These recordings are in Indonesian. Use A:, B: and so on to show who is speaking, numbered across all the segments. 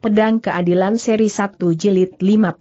A: Pedang Keadilan Seri 1 Jilid 50.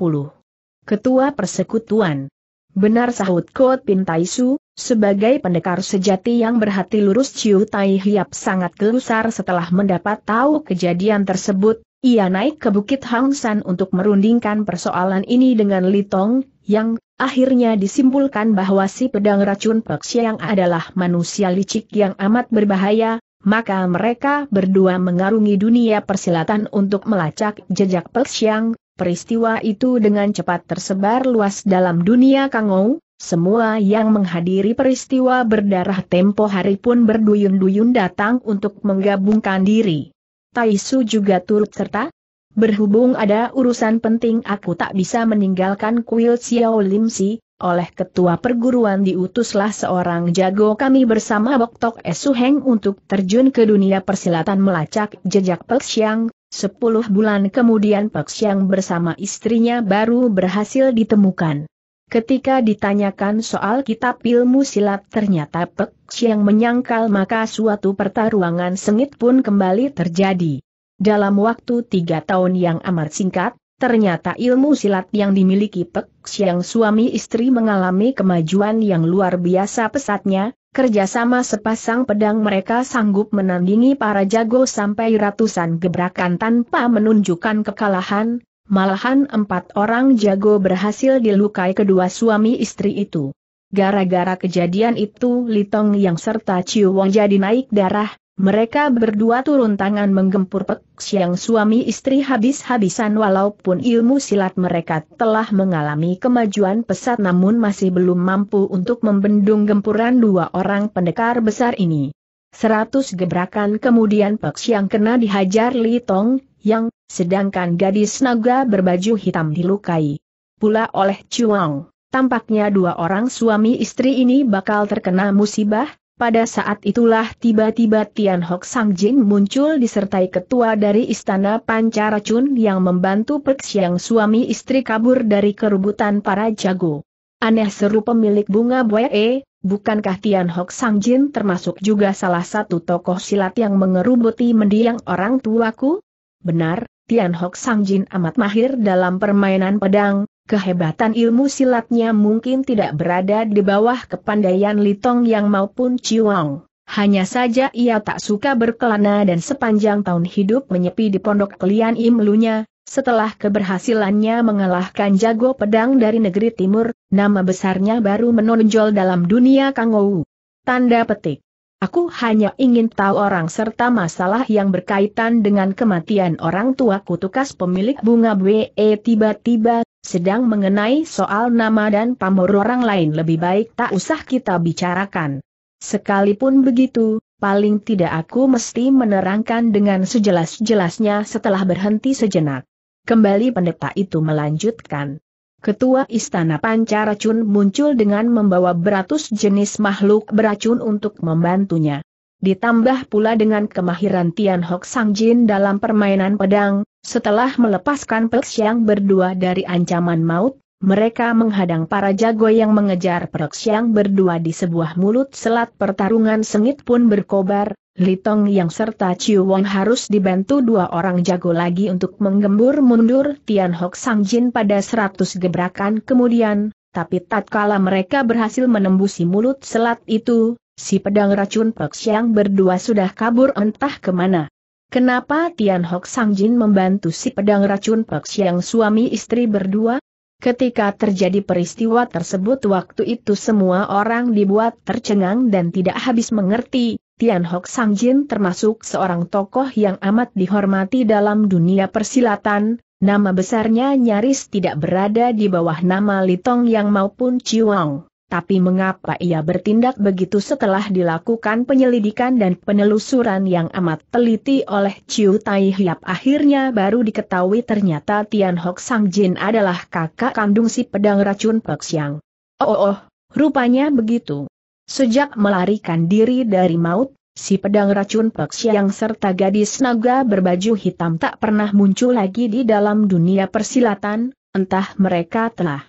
A: Ketua Persekutuan. Benar sahut Kot Pintaisu, sebagai pendekar sejati yang berhati lurus Ciu Tai Hiap sangat gelusar setelah mendapat tahu kejadian tersebut, ia naik ke Bukit Hang San untuk merundingkan persoalan ini dengan Litong, yang akhirnya disimpulkan bahwa si pedang racun Pek Siang adalah manusia licik yang amat berbahaya, maka mereka berdua mengarungi dunia persilatan untuk melacak jejak Pelsiang, peristiwa itu dengan cepat tersebar luas dalam dunia Kangou, semua yang menghadiri peristiwa berdarah tempo hari pun berduyun-duyun datang untuk menggabungkan diri. Taisu juga turut serta, Berhubung ada urusan penting aku tak bisa meninggalkan kuil Xiao Lim Si, oleh ketua perguruan diutuslah seorang jago kami bersama Boktok Esuheng untuk terjun ke dunia persilatan melacak jejak Peksiang. Sepuluh bulan kemudian Peksiang bersama istrinya baru berhasil ditemukan. Ketika ditanyakan soal kitab ilmu silat ternyata Peksiang menyangkal maka suatu pertarungan sengit pun kembali terjadi. Dalam waktu tiga tahun yang amat singkat, Ternyata ilmu silat yang dimiliki Pek Siang suami istri mengalami kemajuan yang luar biasa pesatnya, kerjasama sepasang pedang mereka sanggup menandingi para jago sampai ratusan gebrakan tanpa menunjukkan kekalahan, malahan empat orang jago berhasil dilukai kedua suami istri itu. Gara-gara kejadian itu Litong yang serta Ciu Wong jadi naik darah, mereka berdua turun tangan menggempur Pek Siang suami istri habis-habisan walaupun ilmu silat mereka telah mengalami kemajuan pesat namun masih belum mampu untuk membendung gempuran dua orang pendekar besar ini. Seratus gebrakan kemudian Pek Siang kena dihajar Li Tong, yang, sedangkan gadis naga berbaju hitam dilukai. Pula oleh Chuang, tampaknya dua orang suami istri ini bakal terkena musibah, pada saat itulah tiba-tiba Tian Hok Sang Jin muncul disertai ketua dari Istana Pancaracun yang membantu Pek suami istri kabur dari kerubutan para jago. Aneh seru pemilik bunga E, bukankah Tian Hok Sang Jin termasuk juga salah satu tokoh silat yang mengerubuti mendiang orang tuaku? Benar, Tian Hok Sang Jin amat mahir dalam permainan pedang, Kehebatan ilmu silatnya mungkin tidak berada di bawah kepandaian Litong Yang maupun Ciwang. Hanya saja ia tak suka berkelana dan sepanjang tahun hidup menyepi di pondok kelian imlunya, setelah keberhasilannya mengalahkan jago pedang dari negeri timur, nama besarnya baru menonjol dalam dunia Kangou. Tanda petik. Aku hanya ingin tahu orang serta masalah yang berkaitan dengan kematian orang tuaku tukas pemilik bunga BE tiba-tiba, sedang mengenai soal nama dan pamor orang lain lebih baik tak usah kita bicarakan. Sekalipun begitu, paling tidak aku mesti menerangkan dengan sejelas-jelasnya setelah berhenti sejenak. Kembali pendeta itu melanjutkan. Ketua Istana Pancaracun muncul dengan membawa beratus jenis makhluk beracun untuk membantunya. Ditambah pula dengan kemahiran Tian Hok Sang Jin dalam permainan pedang, setelah melepaskan Pek yang berdua dari ancaman maut, mereka menghadang para jago yang mengejar Perok Siang berdua di sebuah mulut selat pertarungan sengit pun berkobar, Litong yang serta Chiu Wong harus dibantu dua orang jago lagi untuk menggembur mundur Tian Hok Sang Jin pada seratus gebrakan kemudian, tapi tatkala mereka berhasil menembusi mulut selat itu, si pedang racun Perok Siang berdua sudah kabur entah kemana. Kenapa Tian Hok Sang Jin membantu si pedang racun Perok Siang suami istri berdua? Ketika terjadi peristiwa tersebut waktu itu semua orang dibuat tercengang dan tidak habis mengerti, Tian Hok Sang Jin termasuk seorang tokoh yang amat dihormati dalam dunia persilatan, nama besarnya nyaris tidak berada di bawah nama Litong Yang maupun Ciwang tapi mengapa ia bertindak begitu setelah dilakukan penyelidikan dan penelusuran yang amat teliti oleh Chiu Tai Hiap akhirnya baru diketahui ternyata Tian Hok Sang Jin adalah kakak kandung si pedang racun Pek Siang. Oh, oh, oh, rupanya begitu. Sejak melarikan diri dari maut, si pedang racun Pek Siang serta gadis naga berbaju hitam tak pernah muncul lagi di dalam dunia persilatan, entah mereka telah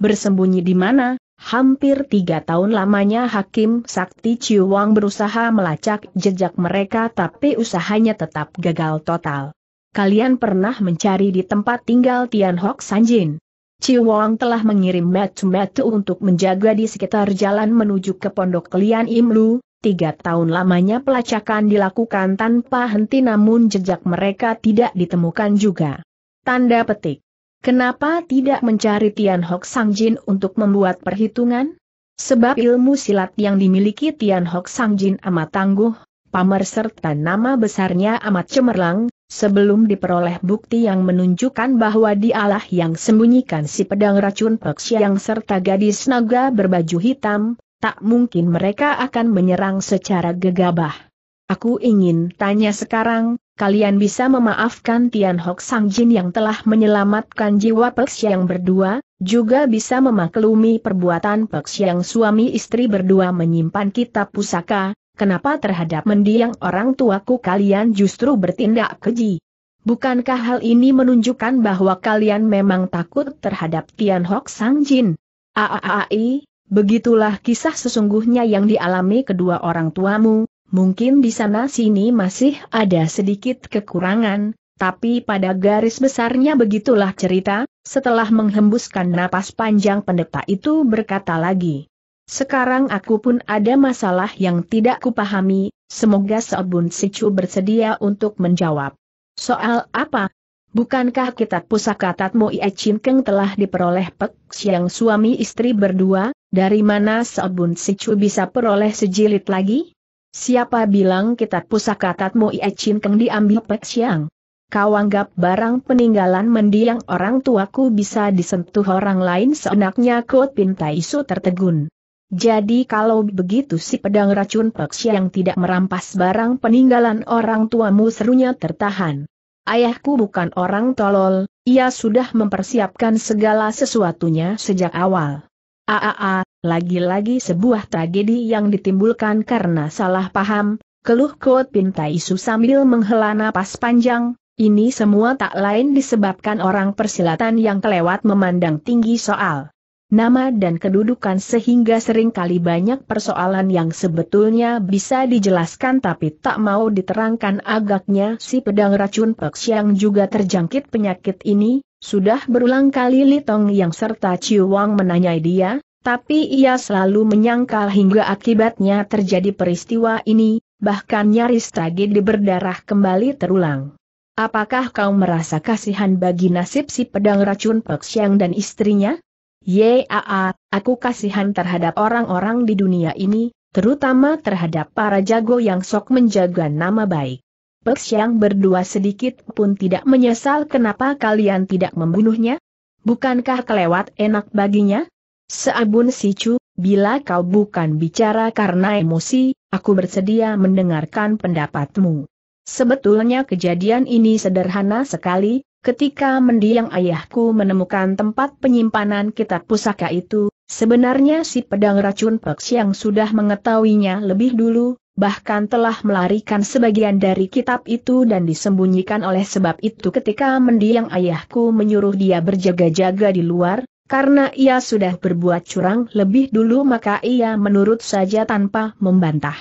A: bersembunyi di mana, Hampir tiga tahun lamanya Hakim Sakti Ciwang berusaha melacak jejak mereka tapi usahanya tetap gagal total. Kalian pernah mencari di tempat tinggal Tian Hok Sanjin. Ciwang telah mengirim metu-metu untuk menjaga di sekitar jalan menuju ke pondok kalian Imlu, tiga tahun lamanya pelacakan dilakukan tanpa henti namun jejak mereka tidak ditemukan juga. Tanda petik. Kenapa tidak mencari Tian Hok Sang Jin untuk membuat perhitungan? Sebab ilmu silat yang dimiliki Tian Hok Sang Jin amat tangguh, pamer serta nama besarnya amat cemerlang, sebelum diperoleh bukti yang menunjukkan bahwa dialah yang sembunyikan si pedang racun Pek yang serta gadis naga berbaju hitam, tak mungkin mereka akan menyerang secara gegabah. Aku ingin tanya sekarang, kalian bisa memaafkan Tian Hok Sang Jin yang telah menyelamatkan jiwa Pek yang berdua, juga bisa memaklumi perbuatan Pek yang suami istri berdua menyimpan kitab pusaka, kenapa terhadap mendiang orang tuaku kalian justru bertindak keji? Bukankah hal ini menunjukkan bahwa kalian memang takut terhadap Tian Hok Sang Jin? Aaai, begitulah kisah sesungguhnya yang dialami kedua orang tuamu, Mungkin di sana-sini masih ada sedikit kekurangan, tapi pada garis besarnya begitulah cerita, setelah menghembuskan napas panjang pendeta itu berkata lagi. Sekarang aku pun ada masalah yang tidak kupahami, semoga Sobun Sicu bersedia untuk menjawab. Soal apa? Bukankah kitab pusaka Tatmo Ie Keng telah diperoleh Pek Siang suami istri berdua, dari mana Sobun Sicu bisa peroleh sejilid lagi? Siapa bilang kita pusaka Tatmo Ie Chin Keng diambil Pek Siang? Kau anggap barang peninggalan mendiang orang tuaku bisa disentuh orang lain seenaknya Kot Pintai Su tertegun. Jadi kalau begitu si pedang racun Pek Siang tidak merampas barang peninggalan orang tuamu serunya tertahan. Ayahku bukan orang tolol, ia sudah mempersiapkan segala sesuatunya sejak awal. Aaa, lagi-lagi sebuah tragedi yang ditimbulkan karena salah paham, keluh Kot Pinta Su sambil menghela napas panjang, ini semua tak lain disebabkan orang persilatan yang kelewat memandang tinggi soal nama dan kedudukan sehingga seringkali banyak persoalan yang sebetulnya bisa dijelaskan tapi tak mau diterangkan agaknya si pedang racun peks yang juga terjangkit penyakit ini, sudah berulang kali Litong yang serta Ciwang menanyai dia, tapi ia selalu menyangkal hingga akibatnya terjadi peristiwa ini, bahkan nyaris tragedi berdarah kembali terulang. Apakah kau merasa kasihan bagi nasib si pedang racun Peksiang dan istrinya? Yaa, aku kasihan terhadap orang-orang di dunia ini, terutama terhadap para jago yang sok menjaga nama baik. Peksiang berdua sedikit pun tidak menyesal kenapa kalian tidak membunuhnya? Bukankah kelewat enak baginya? Seabun Sicu, bila kau bukan bicara karena emosi, aku bersedia mendengarkan pendapatmu. Sebetulnya kejadian ini sederhana sekali, ketika mendiang ayahku menemukan tempat penyimpanan kitab pusaka itu, sebenarnya si pedang racun Peks yang sudah mengetahuinya lebih dulu, bahkan telah melarikan sebagian dari kitab itu dan disembunyikan oleh sebab itu ketika mendiang ayahku menyuruh dia berjaga-jaga di luar, karena ia sudah berbuat curang lebih dulu maka ia menurut saja tanpa membantah.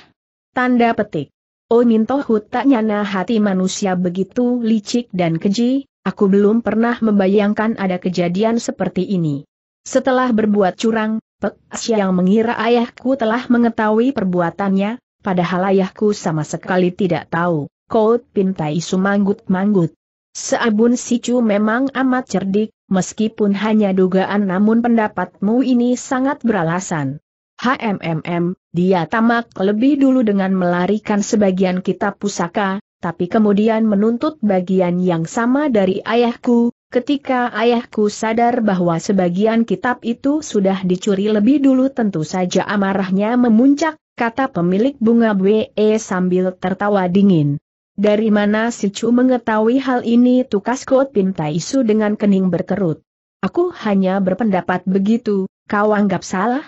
A: Tanda petik. Oh Mintohu tak nyana hati manusia begitu licik dan keji, aku belum pernah membayangkan ada kejadian seperti ini. Setelah berbuat curang, Pek yang mengira ayahku telah mengetahui perbuatannya, padahal ayahku sama sekali tidak tahu. Kau pintai sumanggut-manggut. Seabun Sicu memang amat cerdik, meskipun hanya dugaan namun pendapatmu ini sangat beralasan. HMMM, dia tamak lebih dulu dengan melarikan sebagian kitab pusaka, tapi kemudian menuntut bagian yang sama dari ayahku, ketika ayahku sadar bahwa sebagian kitab itu sudah dicuri lebih dulu tentu saja amarahnya memuncak, kata pemilik bunga BE sambil tertawa dingin. Dari mana si Chu mengetahui hal ini tukas Kot Pin Su dengan kening berkerut. Aku hanya berpendapat begitu, kau anggap salah?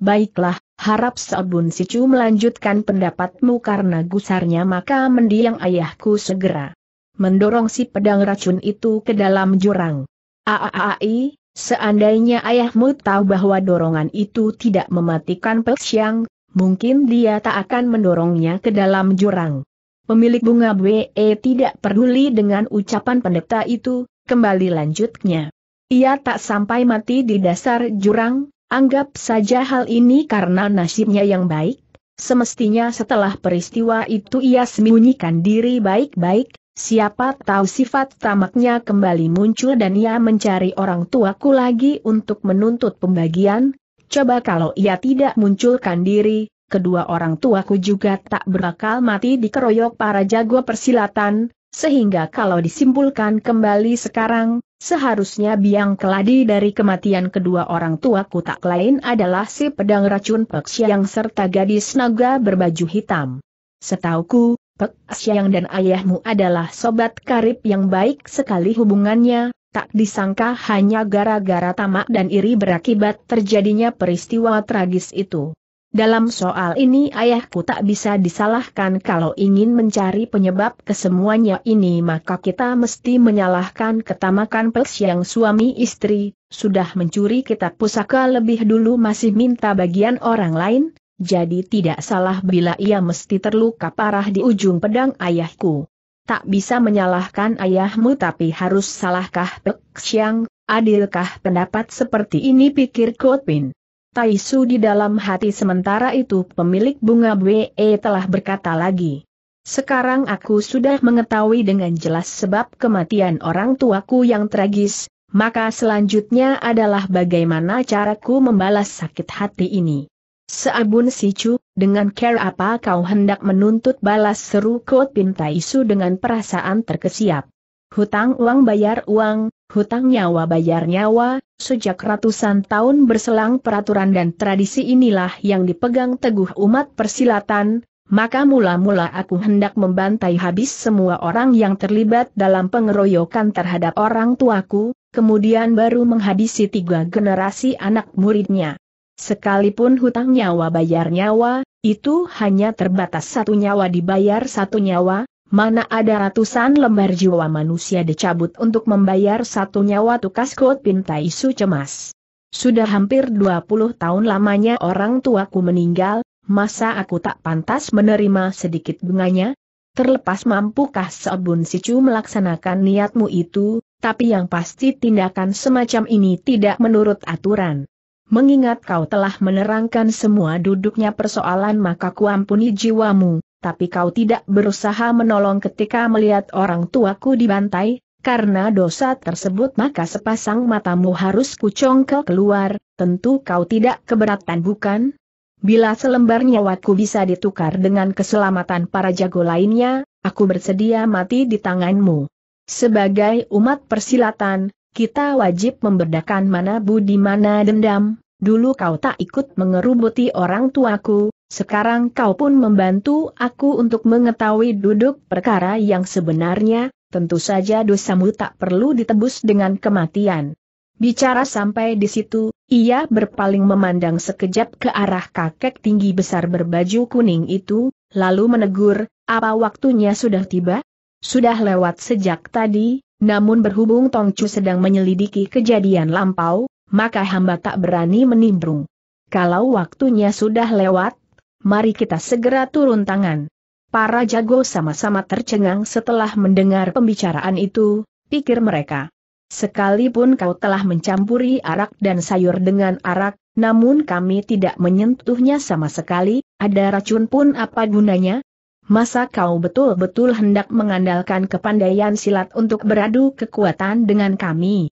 A: Baiklah, harap Sabun si Chu melanjutkan pendapatmu karena gusarnya maka mendiang ayahku segera. Mendorong si pedang racun itu ke dalam jurang. Aaai, seandainya ayahmu tahu bahwa dorongan itu tidak mematikan Siang, mungkin dia tak akan mendorongnya ke dalam jurang. Pemilik bunga BE tidak peduli dengan ucapan pendeta itu, kembali lanjutnya. Ia tak sampai mati di dasar jurang, anggap saja hal ini karena nasibnya yang baik. Semestinya setelah peristiwa itu ia sembunyikan diri baik-baik, siapa tahu sifat tamaknya kembali muncul dan ia mencari orang tuaku lagi untuk menuntut pembagian, coba kalau ia tidak munculkan diri, kedua orang tuaku juga tak berakal mati dikeroyok para jago persilatan, sehingga kalau disimpulkan kembali sekarang, seharusnya biang keladi dari kematian kedua orang tuaku tak lain adalah si pedang racun Pek Siang serta gadis naga berbaju hitam. Setauku, Pek Siang dan ayahmu adalah sobat karib yang baik sekali hubungannya, tak disangka hanya gara-gara tamak dan iri berakibat terjadinya peristiwa tragis itu. Dalam soal ini ayahku tak bisa disalahkan kalau ingin mencari penyebab kesemuanya ini maka kita mesti menyalahkan ketamakan Peks yang suami istri, sudah mencuri kitab pusaka lebih dulu masih minta bagian orang lain, jadi tidak salah bila ia mesti terluka parah di ujung pedang ayahku. Tak bisa menyalahkan ayahmu tapi harus salahkah Peks yang, adilkah pendapat seperti ini pikir Kotpin. Taisu di dalam hati sementara itu pemilik bunga We telah berkata lagi. Sekarang aku sudah mengetahui dengan jelas sebab kematian orang tuaku yang tragis, maka selanjutnya adalah bagaimana caraku membalas sakit hati ini. Seabun Sicu, dengan care apa kau hendak menuntut balas seru Kot Su dengan perasaan terkesiap. Hutang uang bayar uang, hutang nyawa bayar nyawa, sejak ratusan tahun berselang peraturan dan tradisi inilah yang dipegang teguh umat persilatan, maka mula-mula aku hendak membantai habis semua orang yang terlibat dalam pengeroyokan terhadap orang tuaku, kemudian baru menghabisi tiga generasi anak muridnya. Sekalipun hutang nyawa bayar nyawa, itu hanya terbatas satu nyawa dibayar satu nyawa, Mana ada ratusan lembar jiwa manusia dicabut untuk membayar satu nyawa tukas kot pintai su cemas. Sudah hampir 20 tahun lamanya orang tuaku meninggal, masa aku tak pantas menerima sedikit bunganya? Terlepas mampukah si Sicu melaksanakan niatmu itu, tapi yang pasti tindakan semacam ini tidak menurut aturan. Mengingat kau telah menerangkan semua duduknya persoalan maka kuampuni jiwamu, tapi kau tidak berusaha menolong ketika melihat orang tuaku dibantai, karena dosa tersebut maka sepasang matamu harus kucongkel keluar, tentu kau tidak keberatan bukan? Bila selembar nyawaku bisa ditukar dengan keselamatan para jago lainnya, aku bersedia mati di tanganmu. Sebagai umat persilatan, kita wajib membedakan mana budi mana dendam, dulu kau tak ikut mengerubuti orang tuaku, sekarang kau pun membantu aku untuk mengetahui duduk perkara yang sebenarnya, tentu saja dosamu tak perlu ditebus dengan kematian. Bicara sampai di situ, ia berpaling memandang sekejap ke arah kakek tinggi besar berbaju kuning itu, lalu menegur, apa waktunya sudah tiba? Sudah lewat sejak tadi, namun berhubung Tongcu sedang menyelidiki kejadian lampau, maka hamba tak berani menimbrung. Kalau waktunya sudah lewat, mari kita segera turun tangan. Para jago sama-sama tercengang setelah mendengar pembicaraan itu, pikir mereka. Sekalipun kau telah mencampuri arak dan sayur dengan arak, namun kami tidak menyentuhnya sama sekali, ada racun pun apa gunanya? Masa kau betul-betul hendak mengandalkan kepandaian silat untuk beradu kekuatan dengan kami?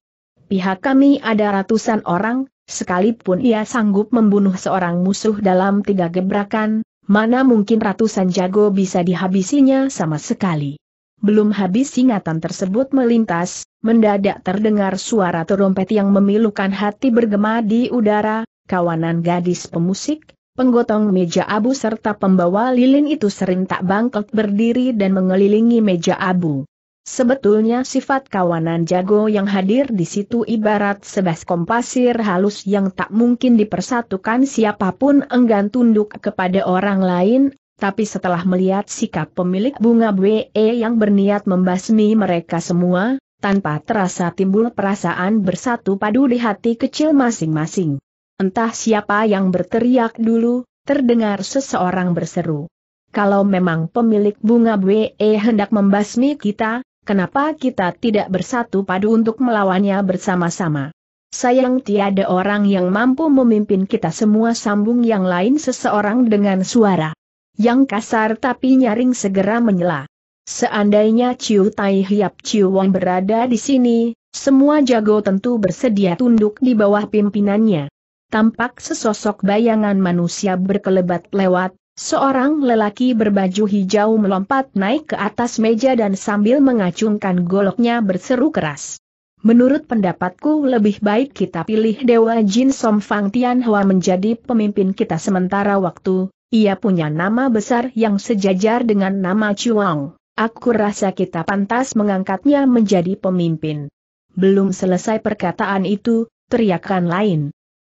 A: Pihak kami ada ratusan orang, Sekalipun ia sanggup membunuh seorang musuh dalam tiga gebrakan, mana mungkin ratusan jago bisa dihabisinya sama sekali. Belum habis ingatan tersebut melintas, mendadak terdengar suara terompet yang memilukan hati bergema di udara, kawanan gadis pemusik, penggotong meja abu serta pembawa lilin itu sering tak bangkok berdiri dan mengelilingi meja abu. Sebetulnya sifat kawanan jago yang hadir di situ ibarat sebas kompasir halus yang tak mungkin dipersatukan siapapun enggan tunduk kepada orang lain, tapi setelah melihat sikap pemilik bunga BE yang berniat membasmi mereka semua, tanpa terasa timbul perasaan bersatu padu di hati kecil masing-masing. Entah siapa yang berteriak dulu, terdengar seseorang berseru. Kalau memang pemilik bunga BE hendak membasmi kita, Kenapa kita tidak bersatu padu untuk melawannya bersama-sama? Sayang tiada orang yang mampu memimpin kita semua sambung yang lain seseorang dengan suara. Yang kasar tapi nyaring segera menyela. Seandainya Ciu Tai Hiap Ciu Wang berada di sini, semua jago tentu bersedia tunduk di bawah pimpinannya. Tampak sesosok bayangan manusia berkelebat lewat, Seorang lelaki berbaju hijau melompat naik ke atas meja dan sambil mengacungkan goloknya berseru keras. Menurut pendapatku lebih baik kita pilih Dewa Jin Som Fang Hua menjadi pemimpin kita sementara waktu, ia punya nama besar yang sejajar dengan nama Chuang. Aku rasa kita pantas mengangkatnya menjadi pemimpin. Belum selesai perkataan itu, teriakan lain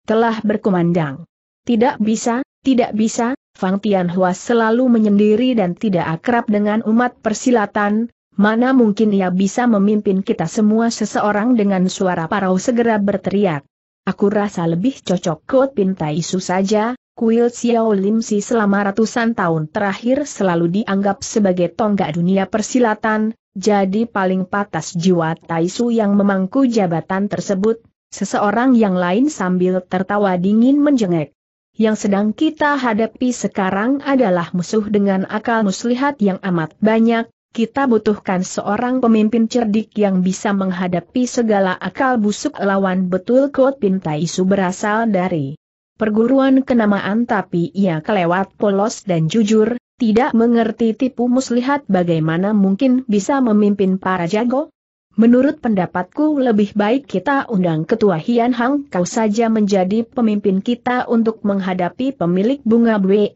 A: telah berkumandang. Tidak bisa, tidak bisa, Fang Tianhua selalu menyendiri dan tidak akrab dengan umat persilatan, mana mungkin ia bisa memimpin kita semua seseorang dengan suara parau segera berteriak. Aku rasa lebih cocok kot pintai Su saja, kuil Xiao Lim Si selama ratusan tahun terakhir selalu dianggap sebagai tonggak dunia persilatan, jadi paling patas jiwa Taisu yang memangku jabatan tersebut, seseorang yang lain sambil tertawa dingin menjengek. Yang sedang kita hadapi sekarang adalah musuh dengan akal muslihat yang amat banyak, kita butuhkan seorang pemimpin cerdik yang bisa menghadapi segala akal busuk lawan betul Kau Pintai Su berasal dari perguruan kenamaan tapi ia kelewat polos dan jujur, tidak mengerti tipu muslihat bagaimana mungkin bisa memimpin para jago, Menurut pendapatku lebih baik kita undang Ketua Hian Hang kau saja menjadi pemimpin kita untuk menghadapi pemilik bunga Bwe.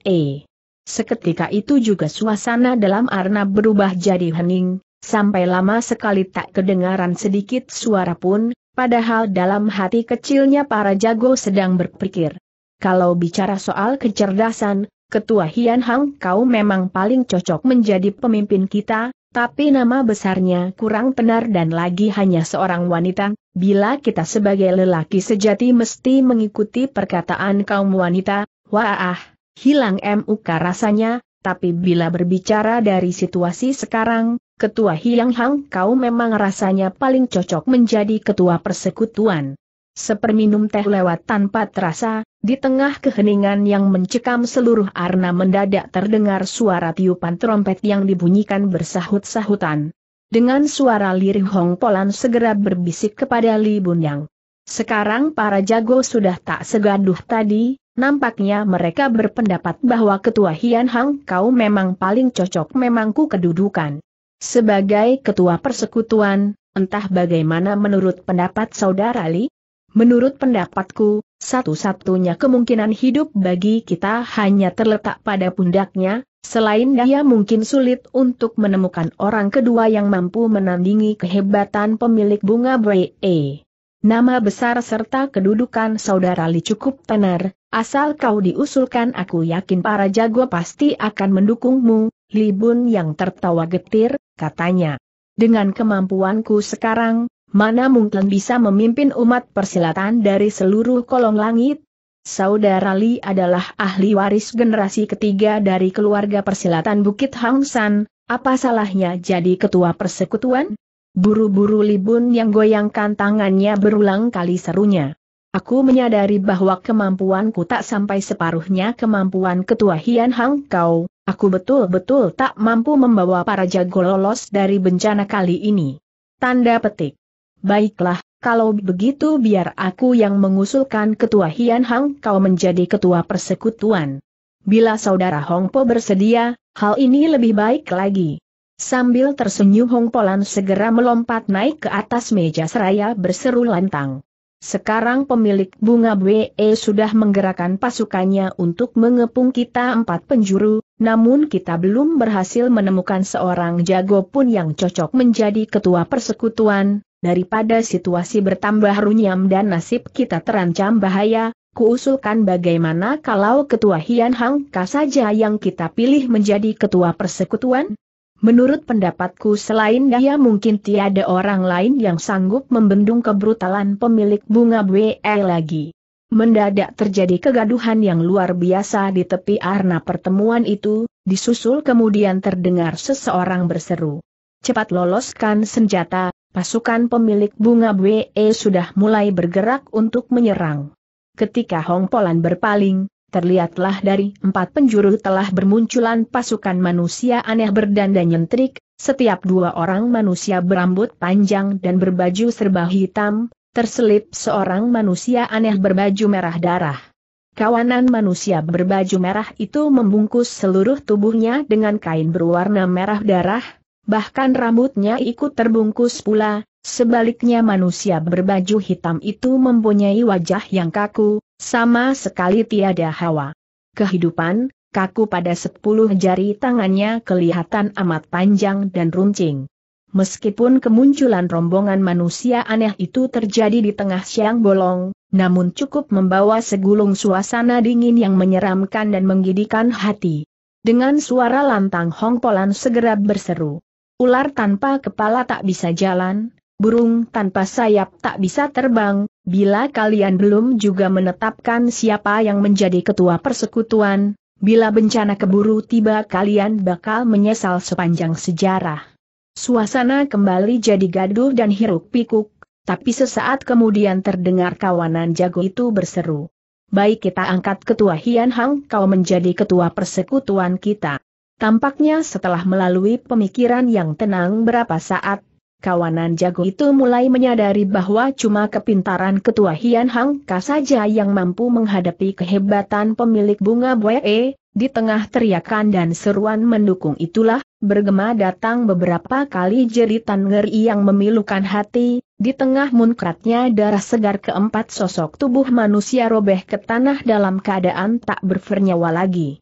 A: Seketika itu juga suasana dalam arna berubah jadi hening, sampai lama sekali tak kedengaran sedikit suara pun, padahal dalam hati kecilnya para jago sedang berpikir. Kalau bicara soal kecerdasan, Ketua Hian Hang kau memang paling cocok menjadi pemimpin kita, tapi nama besarnya kurang benar dan lagi hanya seorang wanita, bila kita sebagai lelaki sejati mesti mengikuti perkataan kaum wanita, wah, hilang muka rasanya, tapi bila berbicara dari situasi sekarang, Ketua Hilang Hang kau memang rasanya paling cocok menjadi ketua persekutuan. Seperminum teh lewat tanpa terasa, di tengah keheningan yang mencekam seluruh arna mendadak terdengar suara tiupan trompet yang dibunyikan bersahut-sahutan. Dengan suara lirih Hong Polan segera berbisik kepada Li Bunyang. Sekarang para jago sudah tak segaduh tadi, nampaknya mereka berpendapat bahwa ketua Hian Hang kau memang paling cocok memangku kedudukan. Sebagai ketua persekutuan, entah bagaimana menurut pendapat saudara Li? Menurut pendapatku, satu-satunya kemungkinan hidup bagi kita hanya terletak pada pundaknya, selain dia mungkin sulit untuk menemukan orang kedua yang mampu menandingi kehebatan pemilik bunga bre. Nama besar serta kedudukan saudara Li cukup tenar, asal kau diusulkan aku yakin para jago pasti akan mendukungmu, Li Bun yang tertawa getir, katanya. Dengan kemampuanku sekarang, Mana mungkin bisa memimpin umat persilatan dari seluruh kolong langit? Saudara Li adalah ahli waris generasi ketiga dari keluarga persilatan Bukit Hang San, apa salahnya jadi ketua persekutuan? Buru-buru Libun yang goyangkan tangannya berulang kali serunya. Aku menyadari bahwa kemampuanku tak sampai separuhnya kemampuan ketua Hian Hang Kau, aku betul-betul tak mampu membawa para jago lolos dari bencana kali ini. Tanda petik. Baiklah, kalau begitu biar aku yang mengusulkan ketua Hian Hang kau menjadi ketua persekutuan. Bila saudara Hong Po bersedia, hal ini lebih baik lagi. Sambil tersenyum Hong Polan segera melompat naik ke atas meja seraya berseru lantang. Sekarang pemilik bunga BE sudah menggerakkan pasukannya untuk mengepung kita empat penjuru, namun kita belum berhasil menemukan seorang jago pun yang cocok menjadi ketua persekutuan, daripada situasi bertambah runyam dan nasib kita terancam bahaya, kuusulkan bagaimana kalau ketua Hian Ka saja yang kita pilih menjadi ketua persekutuan? Menurut pendapatku selain dia mungkin tiada orang lain yang sanggup membendung kebrutalan pemilik bunga BE lagi. Mendadak terjadi kegaduhan yang luar biasa di tepi arna pertemuan itu, disusul kemudian terdengar seseorang berseru. Cepat loloskan senjata, pasukan pemilik bunga BE e sudah mulai bergerak untuk menyerang. Ketika Hong Polan berpaling, terlihatlah dari empat penjuru telah bermunculan pasukan manusia aneh berdandan nyentrik, setiap dua orang manusia berambut panjang dan berbaju serba hitam, terselip seorang manusia aneh berbaju merah darah. Kawanan manusia berbaju merah itu membungkus seluruh tubuhnya dengan kain berwarna merah darah, bahkan rambutnya ikut terbungkus pula, sebaliknya manusia berbaju hitam itu mempunyai wajah yang kaku, sama sekali tiada hawa. Kehidupan, kaku pada sepuluh jari tangannya kelihatan amat panjang dan runcing. Meskipun kemunculan rombongan manusia aneh itu terjadi di tengah siang bolong, namun cukup membawa segulung suasana dingin yang menyeramkan dan menggidikan hati. Dengan suara lantang Hong Polan segera berseru. Ular tanpa kepala tak bisa jalan, burung tanpa sayap tak bisa terbang, bila kalian belum juga menetapkan siapa yang menjadi ketua persekutuan, bila bencana keburu tiba kalian bakal menyesal sepanjang sejarah. Suasana kembali jadi gaduh dan hiruk pikuk, tapi sesaat kemudian terdengar kawanan jago itu berseru. Baik kita angkat ketua Hian Hang kau menjadi ketua persekutuan kita. Tampaknya setelah melalui pemikiran yang tenang berapa saat, kawanan jago itu mulai menyadari bahwa cuma kepintaran ketua Hian Hang Ka saja yang mampu menghadapi kehebatan pemilik bunga e. di tengah teriakan dan seruan mendukung itulah, bergema datang beberapa kali jeritan ngeri yang memilukan hati, di tengah munkratnya darah segar keempat sosok tubuh manusia robeh ke tanah dalam keadaan tak bernyawa lagi.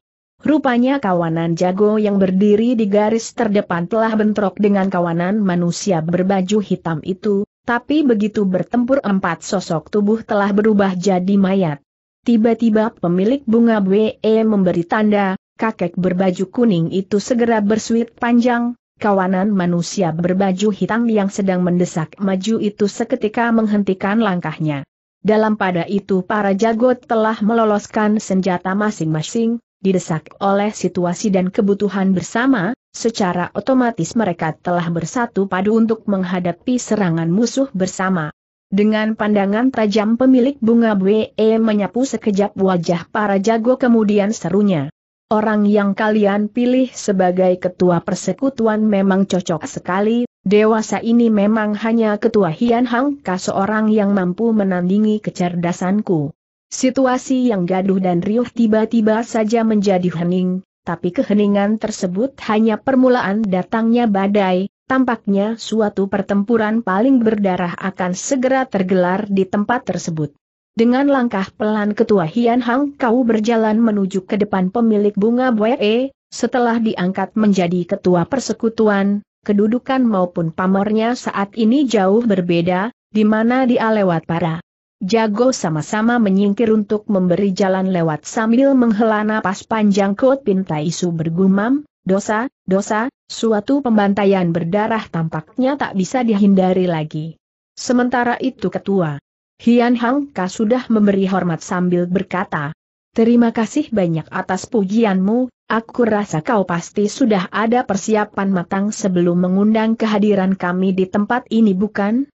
A: Rupanya kawanan jago yang berdiri di garis terdepan telah bentrok dengan kawanan manusia berbaju hitam itu, tapi begitu bertempur empat sosok tubuh telah berubah jadi mayat. Tiba-tiba pemilik bunga BE memberi tanda, kakek berbaju kuning itu segera bersuit panjang, kawanan manusia berbaju hitam yang sedang mendesak maju itu seketika menghentikan langkahnya. Dalam pada itu para jago telah meloloskan senjata masing-masing, didesak oleh situasi dan kebutuhan bersama, secara otomatis mereka telah bersatu padu untuk menghadapi serangan musuh bersama. Dengan pandangan tajam pemilik bunga BE e menyapu sekejap wajah para jago kemudian serunya. Orang yang kalian pilih sebagai ketua persekutuan memang cocok sekali, dewasa ini memang hanya ketua Hian Hang Ka seorang yang mampu menandingi kecerdasanku. Situasi yang gaduh dan riuh tiba-tiba saja menjadi hening, tapi keheningan tersebut hanya permulaan datangnya badai, tampaknya suatu pertempuran paling berdarah akan segera tergelar di tempat tersebut. Dengan langkah pelan Ketua Hian Hang Kau berjalan menuju ke depan pemilik bunga buae, e. setelah diangkat menjadi Ketua Persekutuan, kedudukan maupun pamornya saat ini jauh berbeda, di mana dia lewat para Jago sama-sama menyingkir untuk memberi jalan lewat sambil menghela napas panjang Kot Pintai Su bergumam, dosa, dosa, suatu pembantaian berdarah tampaknya tak bisa dihindari lagi. Sementara itu ketua Hian Hang Ka sudah memberi hormat sambil berkata, Terima kasih banyak atas pujianmu, aku rasa kau pasti sudah ada persiapan matang sebelum mengundang kehadiran kami di tempat ini bukan?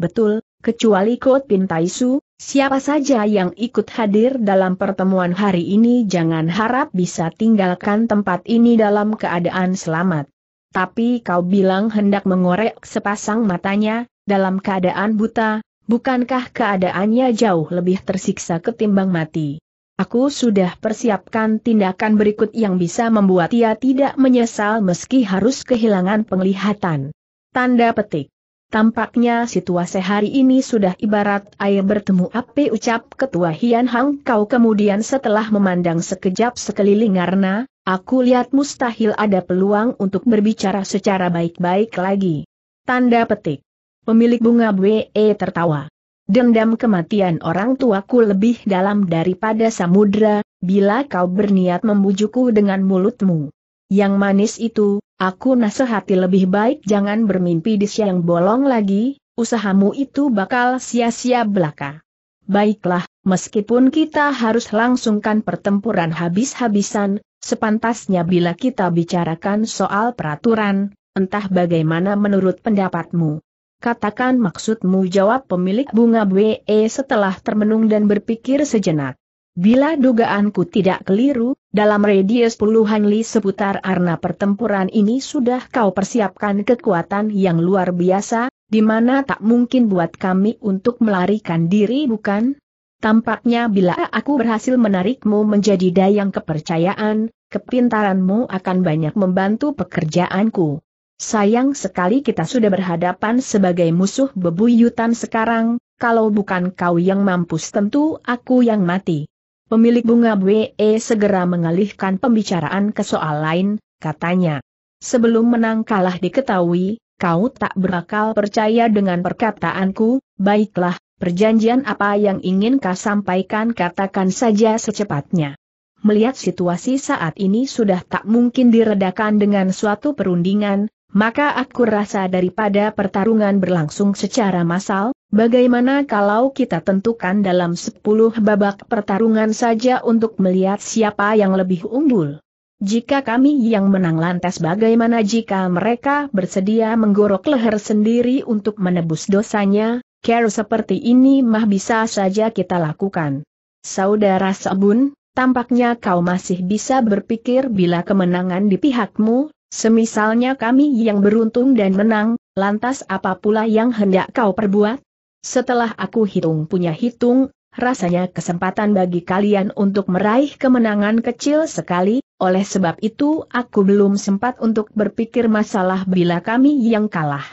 A: Betul, Kecuali Kot Pin Taisu, siapa saja yang ikut hadir dalam pertemuan hari ini jangan harap bisa tinggalkan tempat ini dalam keadaan selamat. Tapi kau bilang hendak mengorek sepasang matanya, dalam keadaan buta, bukankah keadaannya jauh lebih tersiksa ketimbang mati? Aku sudah persiapkan tindakan berikut yang bisa membuat ia tidak menyesal meski harus kehilangan penglihatan. Tanda petik. Tampaknya situasi hari ini sudah ibarat air bertemu api ucap ketua Hian Hang Kau kemudian setelah memandang sekejap sekeliling karena, aku lihat mustahil ada peluang untuk berbicara secara baik-baik lagi. Tanda petik. Pemilik bunga BE tertawa. Dendam kematian orang tuaku lebih dalam daripada samudra, bila kau berniat membujukku dengan mulutmu. Yang manis itu, aku nasihati lebih baik jangan bermimpi di siang bolong lagi, usahamu itu bakal sia-sia belaka. Baiklah, meskipun kita harus langsungkan pertempuran habis-habisan, sepantasnya bila kita bicarakan soal peraturan, entah bagaimana menurut pendapatmu. Katakan maksudmu jawab pemilik bunga BE setelah termenung dan berpikir sejenak. Bila dugaanku tidak keliru, dalam radius puluhan li seputar arena pertempuran ini sudah kau persiapkan kekuatan yang luar biasa, di mana tak mungkin buat kami untuk melarikan diri bukan? Tampaknya bila aku berhasil menarikmu menjadi dayang kepercayaan, kepintaranmu akan banyak membantu pekerjaanku. Sayang sekali kita sudah berhadapan sebagai musuh bebuyutan sekarang, kalau bukan kau yang mampus tentu aku yang mati. Pemilik bunga We segera mengalihkan pembicaraan ke soal lain, katanya. Sebelum menang kalah diketahui, kau tak berakal percaya dengan perkataanku, baiklah, perjanjian apa yang ingin kau sampaikan katakan saja secepatnya. Melihat situasi saat ini sudah tak mungkin diredakan dengan suatu perundingan, maka aku rasa daripada pertarungan berlangsung secara massal, bagaimana kalau kita tentukan dalam sepuluh babak pertarungan saja untuk melihat siapa yang lebih unggul. Jika kami yang menang lantas bagaimana jika mereka bersedia menggorok leher sendiri untuk menebus dosanya, care seperti ini mah bisa saja kita lakukan. Saudara Sabun, tampaknya kau masih bisa berpikir bila kemenangan di pihakmu, Semisalnya kami yang beruntung dan menang, lantas apa pula yang hendak kau perbuat? Setelah aku hitung punya hitung, rasanya kesempatan bagi kalian untuk meraih kemenangan kecil sekali, oleh sebab itu aku belum sempat untuk berpikir masalah bila kami yang kalah.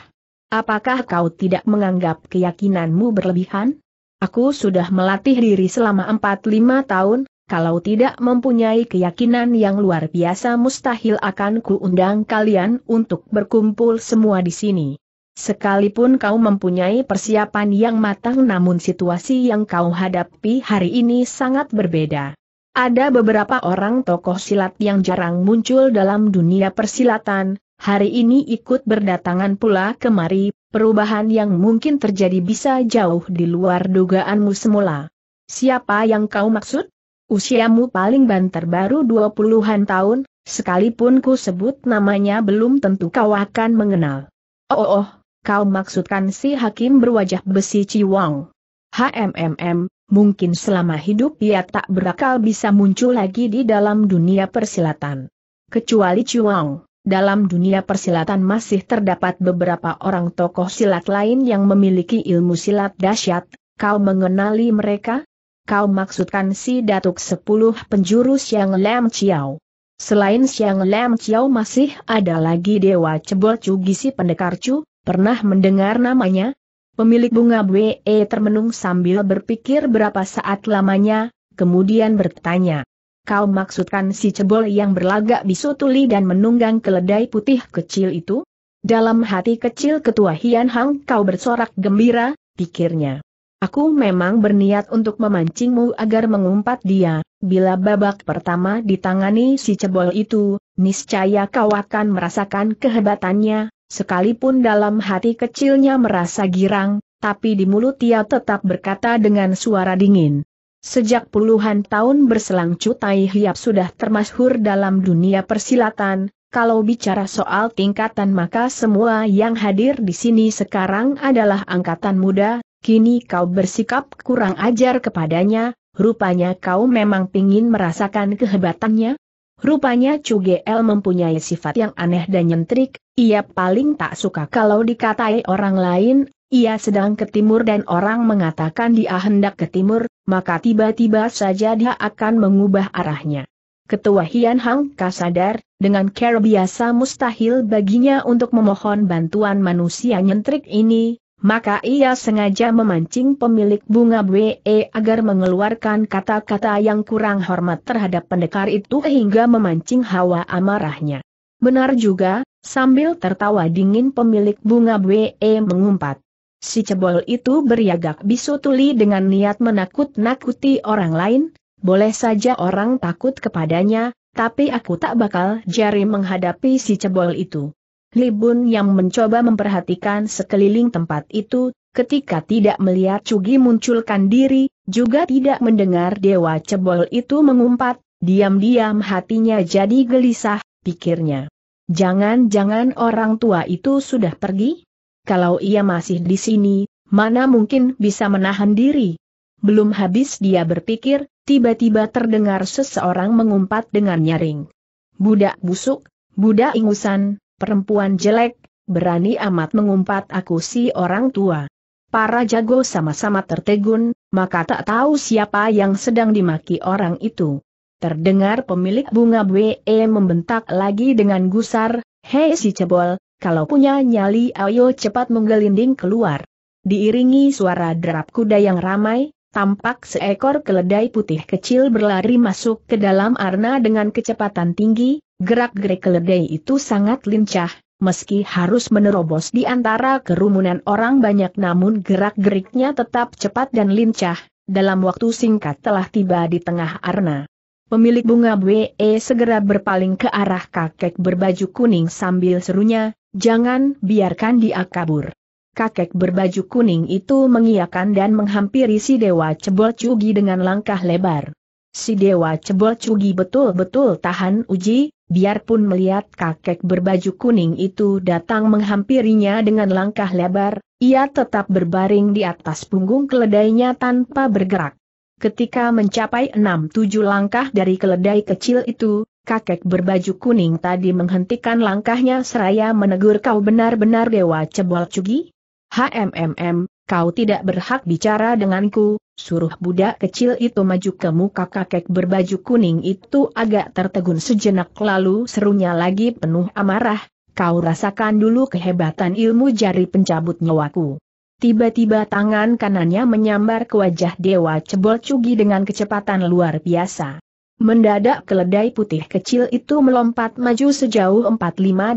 A: Apakah kau tidak menganggap keyakinanmu berlebihan? Aku sudah melatih diri selama 4-5 tahun, kalau tidak mempunyai keyakinan yang luar biasa mustahil akan kuundang kalian untuk berkumpul semua di sini. Sekalipun kau mempunyai persiapan yang matang namun situasi yang kau hadapi hari ini sangat berbeda. Ada beberapa orang tokoh silat yang jarang muncul dalam dunia persilatan, hari ini ikut berdatangan pula kemari, perubahan yang mungkin terjadi bisa jauh di luar dugaanmu semula. Siapa yang kau maksud? Usiamu paling banter baru dua puluhan tahun, sekalipun ku sebut namanya belum tentu kau akan mengenal. Oh, oh, oh kau maksudkan si hakim berwajah besi Ciwang. HMMM, mungkin selama hidup ia tak berakal bisa muncul lagi di dalam dunia persilatan. Kecuali Ciwang, dalam dunia persilatan masih terdapat beberapa orang tokoh silat lain yang memiliki ilmu silat dahsyat, kau mengenali mereka? Kau maksudkan si Datuk Sepuluh Penjuru Siang Lam Chiao. Selain Siang Lam Chiao masih ada lagi Dewa Cebol Chu Gisi Pendekar Chu, pernah mendengar namanya? Pemilik bunga BE e termenung sambil berpikir berapa saat lamanya, kemudian bertanya. Kau maksudkan si cebol yang berlagak bisu tuli dan menunggang keledai putih kecil itu? Dalam hati kecil ketua Hian Hang kau bersorak gembira, pikirnya. Aku memang berniat untuk memancingmu agar mengumpat dia, bila babak pertama ditangani si cebol itu, niscaya kau akan merasakan kehebatannya, sekalipun dalam hati kecilnya merasa girang, tapi di mulut ia tetap berkata dengan suara dingin. Sejak puluhan tahun berselang Cutai Hiap sudah termasyhur dalam dunia persilatan, kalau bicara soal tingkatan maka semua yang hadir di sini sekarang adalah angkatan muda, Kini kau bersikap kurang ajar kepadanya, rupanya kau memang pingin merasakan kehebatannya? Rupanya Chu GL mempunyai sifat yang aneh dan nyentrik, ia paling tak suka kalau dikatai orang lain, ia sedang ke timur dan orang mengatakan dia hendak ke timur, maka tiba-tiba saja dia akan mengubah arahnya. Ketua Hian Hang kasadar, dengan cara biasa mustahil baginya untuk memohon bantuan manusia nyentrik ini, maka ia sengaja memancing pemilik bunga BE agar mengeluarkan kata-kata yang kurang hormat terhadap pendekar itu hingga memancing hawa amarahnya. Benar juga, sambil tertawa dingin pemilik bunga BE mengumpat. Si cebol itu beriagak bisu tuli dengan niat menakut-nakuti orang lain, boleh saja orang takut kepadanya, tapi aku tak bakal jari menghadapi si cebol itu. Libun yang mencoba memperhatikan sekeliling tempat itu, ketika tidak melihat Cugi munculkan diri, juga tidak mendengar dewa cebol itu mengumpat, diam-diam hatinya jadi gelisah, pikirnya. Jangan-jangan orang tua itu sudah pergi? Kalau ia masih di sini, mana mungkin bisa menahan diri? Belum habis dia berpikir, tiba-tiba terdengar seseorang mengumpat dengan nyaring. Budak busuk, budak ingusan, Perempuan jelek, berani amat mengumpat aku si orang tua. Para jago sama-sama tertegun, maka tak tahu siapa yang sedang dimaki orang itu. Terdengar pemilik bunga BE membentak lagi dengan gusar, Hei si cebol, kalau punya nyali ayo cepat menggelinding keluar. Diiringi suara derap kuda yang ramai, tampak seekor keledai putih kecil berlari masuk ke dalam arna dengan kecepatan tinggi, Gerak-gerik keledai itu sangat lincah, meski harus menerobos di antara kerumunan orang banyak namun gerak-geriknya tetap cepat dan lincah, dalam waktu singkat telah tiba di tengah arna. Pemilik bunga BE segera berpaling ke arah kakek berbaju kuning sambil serunya, jangan biarkan dia kabur. Kakek berbaju kuning itu mengiakan dan menghampiri si Dewa Cebol Cugi dengan langkah lebar. Si Dewa Cebol Cugi betul-betul tahan uji, biarpun melihat kakek berbaju kuning itu datang menghampirinya dengan langkah lebar, ia tetap berbaring di atas punggung keledainya tanpa bergerak. Ketika mencapai enam tujuh langkah dari keledai kecil itu, kakek berbaju kuning tadi menghentikan langkahnya seraya menegur kau benar-benar Dewa Cebol Cugi? HMMM, kau tidak berhak bicara denganku, Suruh budak kecil itu maju ke muka kakek berbaju kuning itu agak tertegun sejenak lalu serunya lagi penuh amarah, kau rasakan dulu kehebatan ilmu jari pencabut nyawaku. Tiba-tiba tangan kanannya menyambar ke wajah Dewa Cebol Cugi dengan kecepatan luar biasa. Mendadak keledai putih kecil itu melompat maju sejauh 45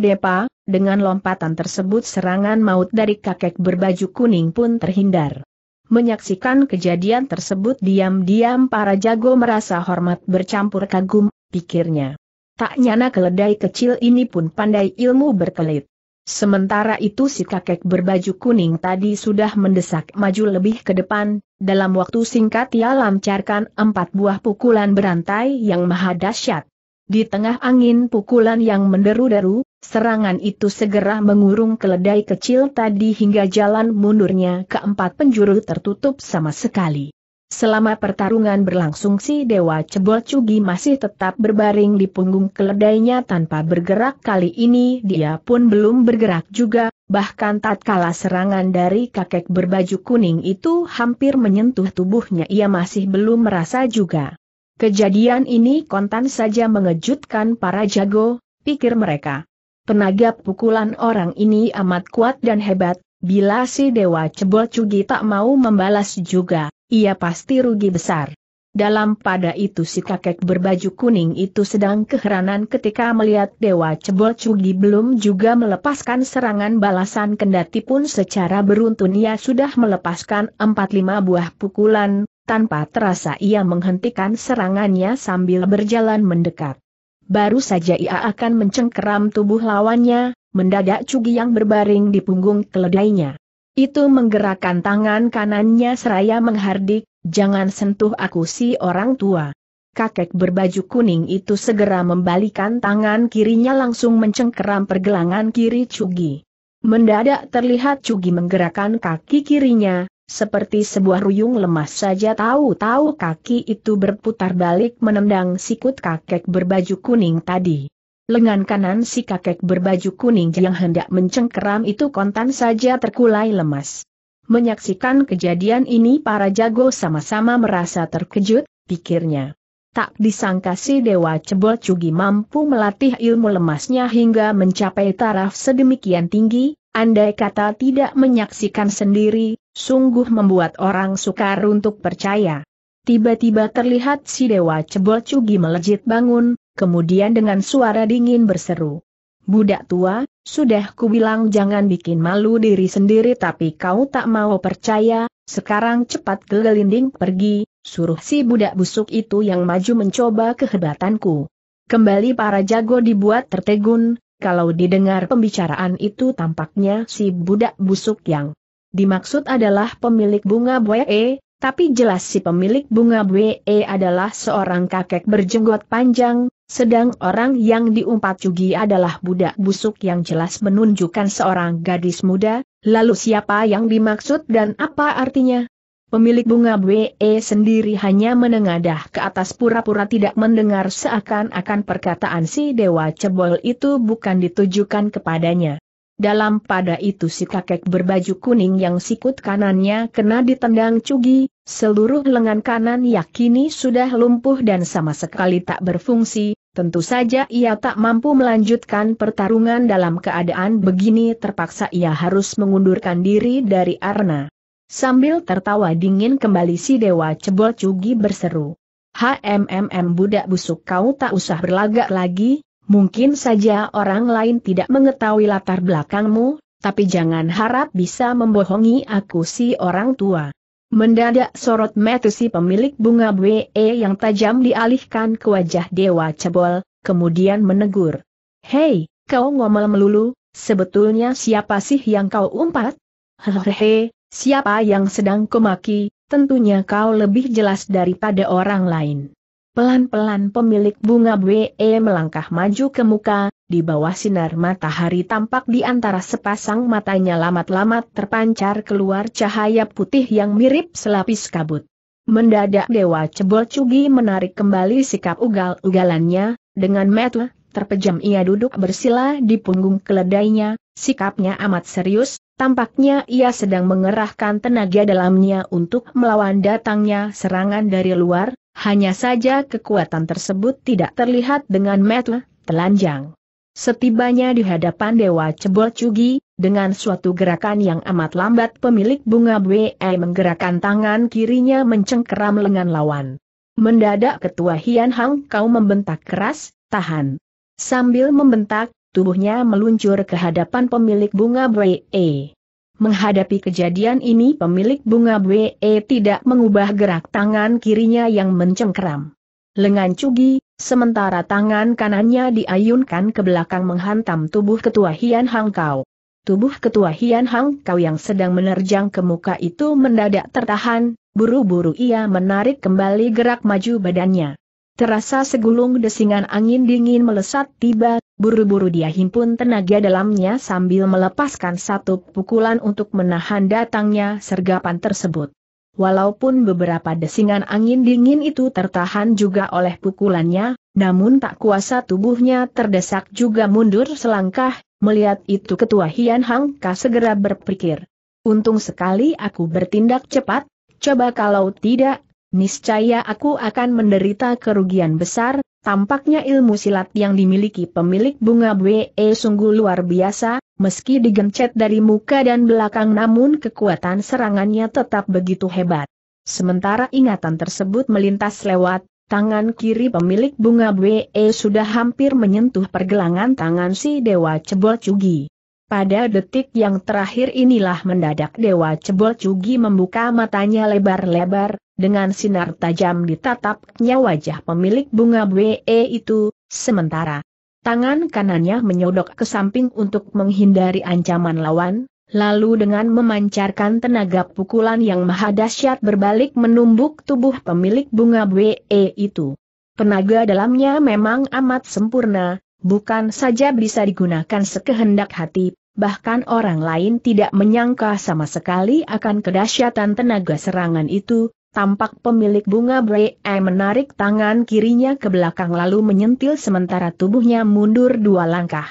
A: depa, dengan lompatan tersebut serangan maut dari kakek berbaju kuning pun terhindar. Menyaksikan kejadian tersebut diam-diam para jago merasa hormat bercampur kagum, pikirnya. Tak nyana keledai kecil ini pun pandai ilmu berkelit. Sementara itu si kakek berbaju kuning tadi sudah mendesak maju lebih ke depan, dalam waktu singkat ia lancarkan empat buah pukulan berantai yang maha dahsyat. Di tengah angin pukulan yang menderu-deru, Serangan itu segera mengurung keledai kecil tadi hingga jalan mundurnya keempat penjuru tertutup sama sekali. Selama pertarungan berlangsung si Dewa Cebol Cugi masih tetap berbaring di punggung keledainya tanpa bergerak kali ini dia pun belum bergerak juga, bahkan tatkala serangan dari kakek berbaju kuning itu hampir menyentuh tubuhnya ia masih belum merasa juga. Kejadian ini kontan saja mengejutkan para jago, pikir mereka. Tenaga pukulan orang ini amat kuat dan hebat, bila si Dewa Cebol Cugi tak mau membalas juga, ia pasti rugi besar. Dalam pada itu si kakek berbaju kuning itu sedang keheranan ketika melihat Dewa Cebol Cugi belum juga melepaskan serangan balasan kendati pun secara beruntun ia sudah melepaskan 4-5 buah pukulan, tanpa terasa ia menghentikan serangannya sambil berjalan mendekat. Baru saja ia akan mencengkeram tubuh lawannya, mendadak Cugi yang berbaring di punggung keledainya. Itu menggerakkan tangan kanannya seraya menghardik, jangan sentuh aku si orang tua. Kakek berbaju kuning itu segera membalikan tangan kirinya langsung mencengkeram pergelangan kiri Cugi. Mendadak terlihat Cugi menggerakkan kaki kirinya, seperti sebuah ruyung lemas saja tahu-tahu kaki itu berputar balik menendang sikut kakek berbaju kuning tadi. Lengan kanan si kakek berbaju kuning yang hendak mencengkeram itu kontan saja terkulai lemas. Menyaksikan kejadian ini para jago sama-sama merasa terkejut, pikirnya. Tak disangka si Dewa Cebol Cugi mampu melatih ilmu lemasnya hingga mencapai taraf sedemikian tinggi, andai kata tidak menyaksikan sendiri, sungguh membuat orang sukar untuk percaya. Tiba-tiba terlihat si Dewa Cebol Cugi melejit bangun, kemudian dengan suara dingin berseru. Budak tua, sudah kubilang jangan bikin malu diri sendiri tapi kau tak mau percaya, sekarang cepat gelinding pergi, suruh si budak busuk itu yang maju mencoba kehebatanku. Kembali para jago dibuat tertegun, kalau didengar pembicaraan itu tampaknya si budak busuk yang dimaksud adalah pemilik bunga E, tapi jelas si pemilik bunga e adalah seorang kakek berjenggot panjang, sedang orang yang diumpat Cugi adalah budak busuk yang jelas menunjukkan seorang gadis muda, lalu siapa yang dimaksud dan apa artinya? Pemilik bunga BE sendiri hanya menengadah ke atas pura-pura tidak mendengar seakan-akan perkataan si Dewa Cebol itu bukan ditujukan kepadanya. Dalam pada itu si kakek berbaju kuning yang sikut kanannya kena ditendang cugi, seluruh lengan kanan yakini sudah lumpuh dan sama sekali tak berfungsi, tentu saja ia tak mampu melanjutkan pertarungan dalam keadaan begini terpaksa ia harus mengundurkan diri dari arena. Sambil tertawa dingin kembali si Dewa Cebol Cugi berseru. HMMM budak busuk kau tak usah berlagak lagi, mungkin saja orang lain tidak mengetahui latar belakangmu, tapi jangan harap bisa membohongi aku si orang tua. Mendadak sorot mata si pemilik bunga BE yang tajam dialihkan ke wajah Dewa Cebol, kemudian menegur. Hei, kau ngomel melulu, sebetulnya siapa sih yang kau umpat? Hehehe, Siapa yang sedang kumaki, tentunya kau lebih jelas daripada orang lain. Pelan-pelan pemilik bunga BE melangkah maju ke muka, di bawah sinar matahari tampak di antara sepasang matanya lamat-lamat terpancar keluar cahaya putih yang mirip selapis kabut. Mendadak Dewa Cebol Cugi menarik kembali sikap ugal-ugalannya, dengan metel, terpejam ia duduk bersila di punggung keledainya, sikapnya amat serius, Tampaknya ia sedang mengerahkan tenaga dalamnya untuk melawan datangnya serangan dari luar, hanya saja kekuatan tersebut tidak terlihat dengan mata telanjang. Setibanya di hadapan Dewa Cebol Cugi, dengan suatu gerakan yang amat lambat pemilik bunga BE menggerakkan tangan kirinya mencengkeram lengan lawan. Mendadak ketua Hian Hang kau membentak keras, tahan. Sambil membentak, tubuhnya meluncur ke hadapan pemilik bunga BE. Menghadapi kejadian ini pemilik bunga BE tidak mengubah gerak tangan kirinya yang mencengkeram. Lengan cugi, sementara tangan kanannya diayunkan ke belakang menghantam tubuh ketua Hian Hang Kau. Tubuh ketua Hian Hang Kau yang sedang menerjang ke muka itu mendadak tertahan, buru-buru ia menarik kembali gerak maju badannya. Terasa segulung desingan angin dingin melesat tiba, Buru-buru dia himpun tenaga dalamnya sambil melepaskan satu pukulan untuk menahan datangnya sergapan tersebut. Walaupun beberapa desingan angin dingin itu tertahan juga oleh pukulannya, namun tak kuasa tubuhnya terdesak juga mundur selangkah, melihat itu ketua Hian Hang Ka segera berpikir. Untung sekali aku bertindak cepat, coba kalau tidak, niscaya aku akan menderita kerugian besar, Tampaknya ilmu silat yang dimiliki pemilik bunga BE sungguh luar biasa, meski digencet dari muka dan belakang namun kekuatan serangannya tetap begitu hebat. Sementara ingatan tersebut melintas lewat, tangan kiri pemilik bunga BE sudah hampir menyentuh pergelangan tangan si Dewa Cebol Cugi. Pada detik yang terakhir inilah mendadak Dewa Cebol Cugi membuka matanya lebar-lebar, dengan sinar tajam ditatapnya wajah pemilik bunga BE itu, sementara tangan kanannya menyodok ke samping untuk menghindari ancaman lawan, lalu dengan memancarkan tenaga pukulan yang maha dahsyat berbalik menumbuk tubuh pemilik bunga BE itu. Penaga dalamnya memang amat sempurna, bukan saja bisa digunakan sekehendak hati, bahkan orang lain tidak menyangka sama sekali akan kedahsyatan tenaga serangan itu, tampak pemilik bunga Brei menarik tangan kirinya ke belakang lalu menyentil sementara tubuhnya mundur dua langkah.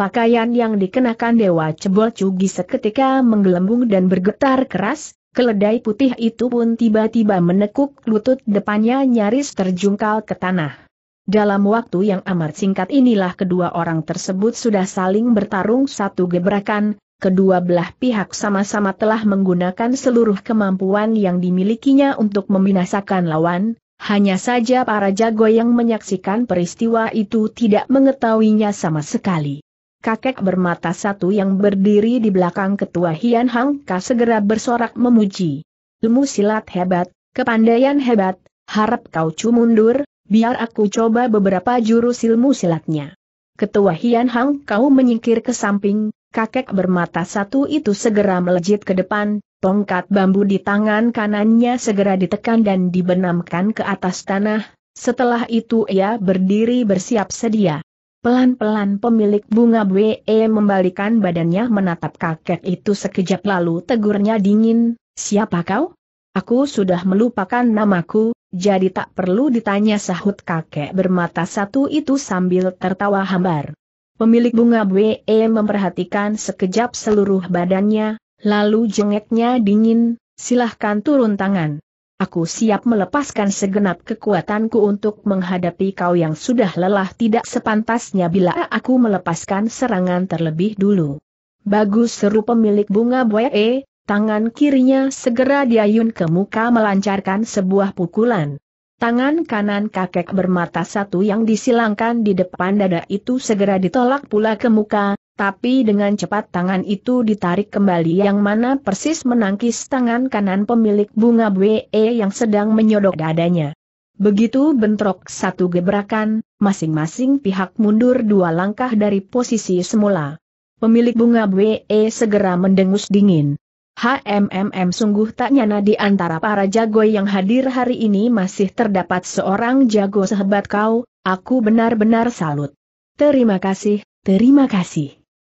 A: Pakaian yang dikenakan Dewa Cebol Cugi seketika menggelembung dan bergetar keras, keledai putih itu pun tiba-tiba menekuk lutut depannya nyaris terjungkal ke tanah. Dalam waktu yang amat singkat inilah kedua orang tersebut sudah saling bertarung satu gebrakan, kedua belah pihak sama-sama telah menggunakan seluruh kemampuan yang dimilikinya untuk membinasakan lawan, hanya saja para jago yang menyaksikan peristiwa itu tidak mengetahuinya sama sekali. Kakek bermata satu yang berdiri di belakang ketua Hian Hang Ka segera bersorak memuji. Ilmu silat hebat, kepandaian hebat, harap kau cu mundur, biar aku coba beberapa jurus ilmu silatnya. Ketua Hian Hang kau menyingkir ke samping, kakek bermata satu itu segera melejit ke depan, tongkat bambu di tangan kanannya segera ditekan dan dibenamkan ke atas tanah, setelah itu ia berdiri bersiap sedia. Pelan-pelan pemilik bunga BE membalikan badannya menatap kakek itu sekejap lalu tegurnya dingin, siapa kau? Aku sudah melupakan namaku, jadi tak perlu ditanya sahut kakek bermata satu itu sambil tertawa hambar. Pemilik bunga BE e, memperhatikan sekejap seluruh badannya, lalu jengeknya dingin, silahkan turun tangan. Aku siap melepaskan segenap kekuatanku untuk menghadapi kau yang sudah lelah tidak sepantasnya bila aku melepaskan serangan terlebih dulu. Bagus seru pemilik bunga BE, e. tangan kirinya segera diayun ke muka melancarkan sebuah pukulan. Tangan kanan kakek bermata satu yang disilangkan di depan dada itu segera ditolak pula ke muka, tapi dengan cepat tangan itu ditarik kembali yang mana persis menangkis tangan kanan pemilik bunga We yang sedang menyodok dadanya. Begitu bentrok satu gebrakan, masing-masing pihak mundur dua langkah dari posisi semula. Pemilik bunga We segera mendengus dingin. HMMM sungguh tak nyana di antara para jago yang hadir hari ini masih terdapat seorang jago sehebat kau, aku benar-benar salut. Terima kasih, terima kasih.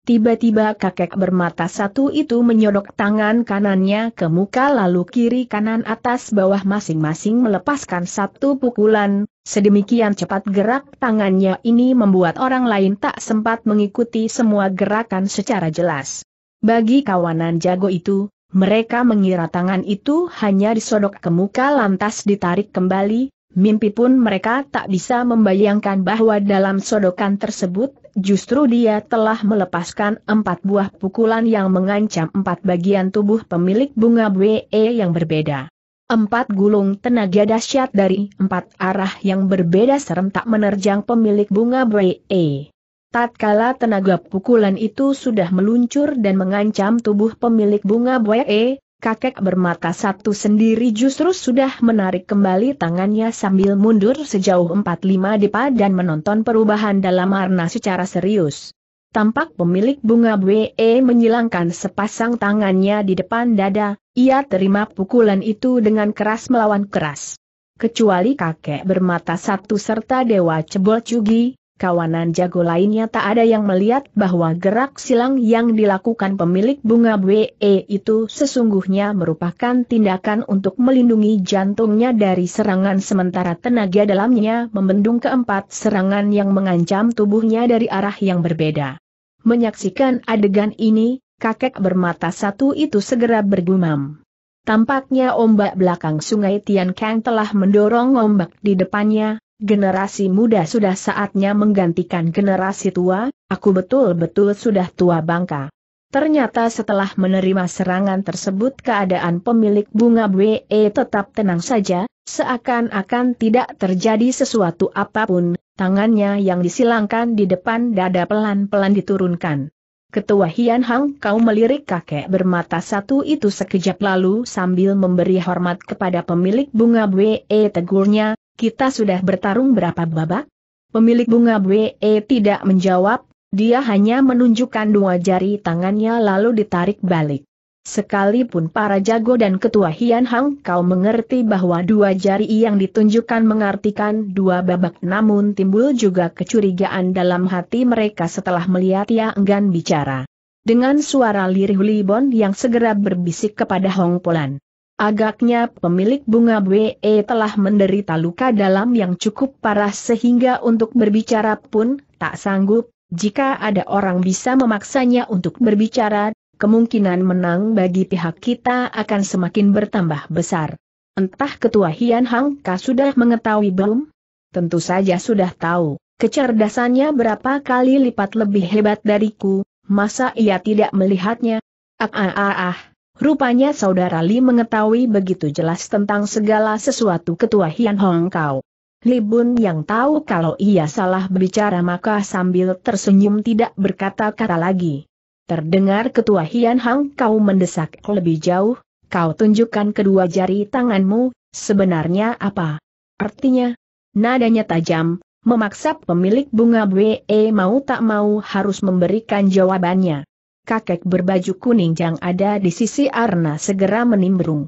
A: Tiba-tiba kakek bermata satu itu menyodok tangan kanannya ke muka lalu kiri kanan atas bawah masing-masing melepaskan satu pukulan, sedemikian cepat gerak tangannya ini membuat orang lain tak sempat mengikuti semua gerakan secara jelas. Bagi kawanan jago itu, mereka mengira tangan itu hanya disodok ke muka lantas ditarik kembali, mimpi pun mereka tak bisa membayangkan bahwa dalam sodokan tersebut, justru dia telah melepaskan empat buah pukulan yang mengancam empat bagian tubuh pemilik bunga BE yang berbeda. Empat gulung tenaga dahsyat dari empat arah yang berbeda serentak menerjang pemilik bunga BE. Tatkala tenaga pukulan itu sudah meluncur dan mengancam tubuh pemilik bunga buae, kakek bermata satu sendiri justru sudah menarik kembali tangannya sambil mundur sejauh 45 depa dan menonton perubahan dalam arna secara serius. Tampak pemilik bunga BE menyilangkan sepasang tangannya di depan dada, ia terima pukulan itu dengan keras melawan keras. Kecuali kakek bermata satu serta Dewa Cebol Cugi, kawanan jago lainnya tak ada yang melihat bahwa gerak silang yang dilakukan pemilik bunga We itu sesungguhnya merupakan tindakan untuk melindungi jantungnya dari serangan sementara tenaga dalamnya membendung keempat serangan yang mengancam tubuhnya dari arah yang berbeda. Menyaksikan adegan ini, kakek bermata satu itu segera bergumam. Tampaknya ombak belakang sungai Tian Kang telah mendorong ombak di depannya, generasi muda sudah saatnya menggantikan generasi tua, aku betul-betul sudah tua bangka. Ternyata setelah menerima serangan tersebut keadaan pemilik bunga BE tetap tenang saja, seakan-akan tidak terjadi sesuatu apapun, tangannya yang disilangkan di depan dada pelan-pelan diturunkan. Ketua Hian Hang kau melirik kakek bermata satu itu sekejap lalu sambil memberi hormat kepada pemilik bunga BE tegurnya, kita sudah bertarung berapa babak? Pemilik bunga BE tidak menjawab, dia hanya menunjukkan dua jari tangannya lalu ditarik balik. Sekalipun para jago dan ketua Hian Hang kau mengerti bahwa dua jari yang ditunjukkan mengartikan dua babak namun timbul juga kecurigaan dalam hati mereka setelah melihat ia enggan bicara. Dengan suara lirih Libon yang segera berbisik kepada Hong Polan. Agaknya pemilik bunga BE telah menderita luka dalam yang cukup parah sehingga untuk berbicara pun tak sanggup, jika ada orang bisa memaksanya untuk berbicara, kemungkinan menang bagi pihak kita akan semakin bertambah besar. Entah ketua Hian Hang sudah mengetahui belum? Tentu saja sudah tahu, kecerdasannya berapa kali lipat lebih hebat dariku, masa ia tidak melihatnya? Ah ah ah ah. Rupanya saudara Li mengetahui begitu jelas tentang segala sesuatu ketua Hian Hong Kau. Li Bun yang tahu kalau ia salah berbicara maka sambil tersenyum tidak berkata-kata lagi. Terdengar ketua Hian Hong kau mendesak lebih jauh, kau tunjukkan kedua jari tanganmu, sebenarnya apa? Artinya, nadanya tajam, memaksa pemilik bunga BE mau tak mau harus memberikan jawabannya kakek berbaju kuning yang ada di sisi Arna segera menimbrung.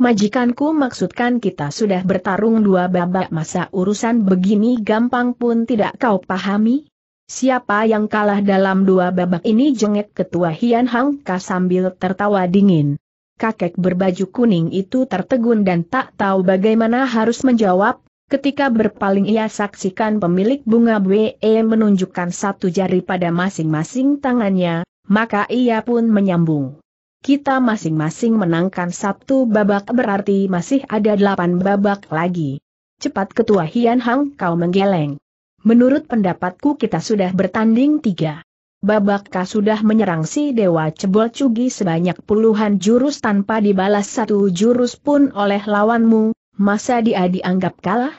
A: Majikanku maksudkan kita sudah bertarung dua babak masa urusan begini gampang pun tidak kau pahami? Siapa yang kalah dalam dua babak ini jengek ketua Hian Hang Ka sambil tertawa dingin. Kakek berbaju kuning itu tertegun dan tak tahu bagaimana harus menjawab, ketika berpaling ia saksikan pemilik bunga BE menunjukkan satu jari pada masing-masing tangannya, maka ia pun menyambung. Kita masing-masing menangkan Sabtu babak berarti masih ada delapan babak lagi. Cepat Ketua Hian Hang kau menggeleng. Menurut pendapatku kita sudah bertanding tiga. Babak Kau sudah menyerang si Dewa Cebol Cugi sebanyak puluhan jurus tanpa dibalas satu jurus pun oleh lawanmu, masa dia dianggap kalah?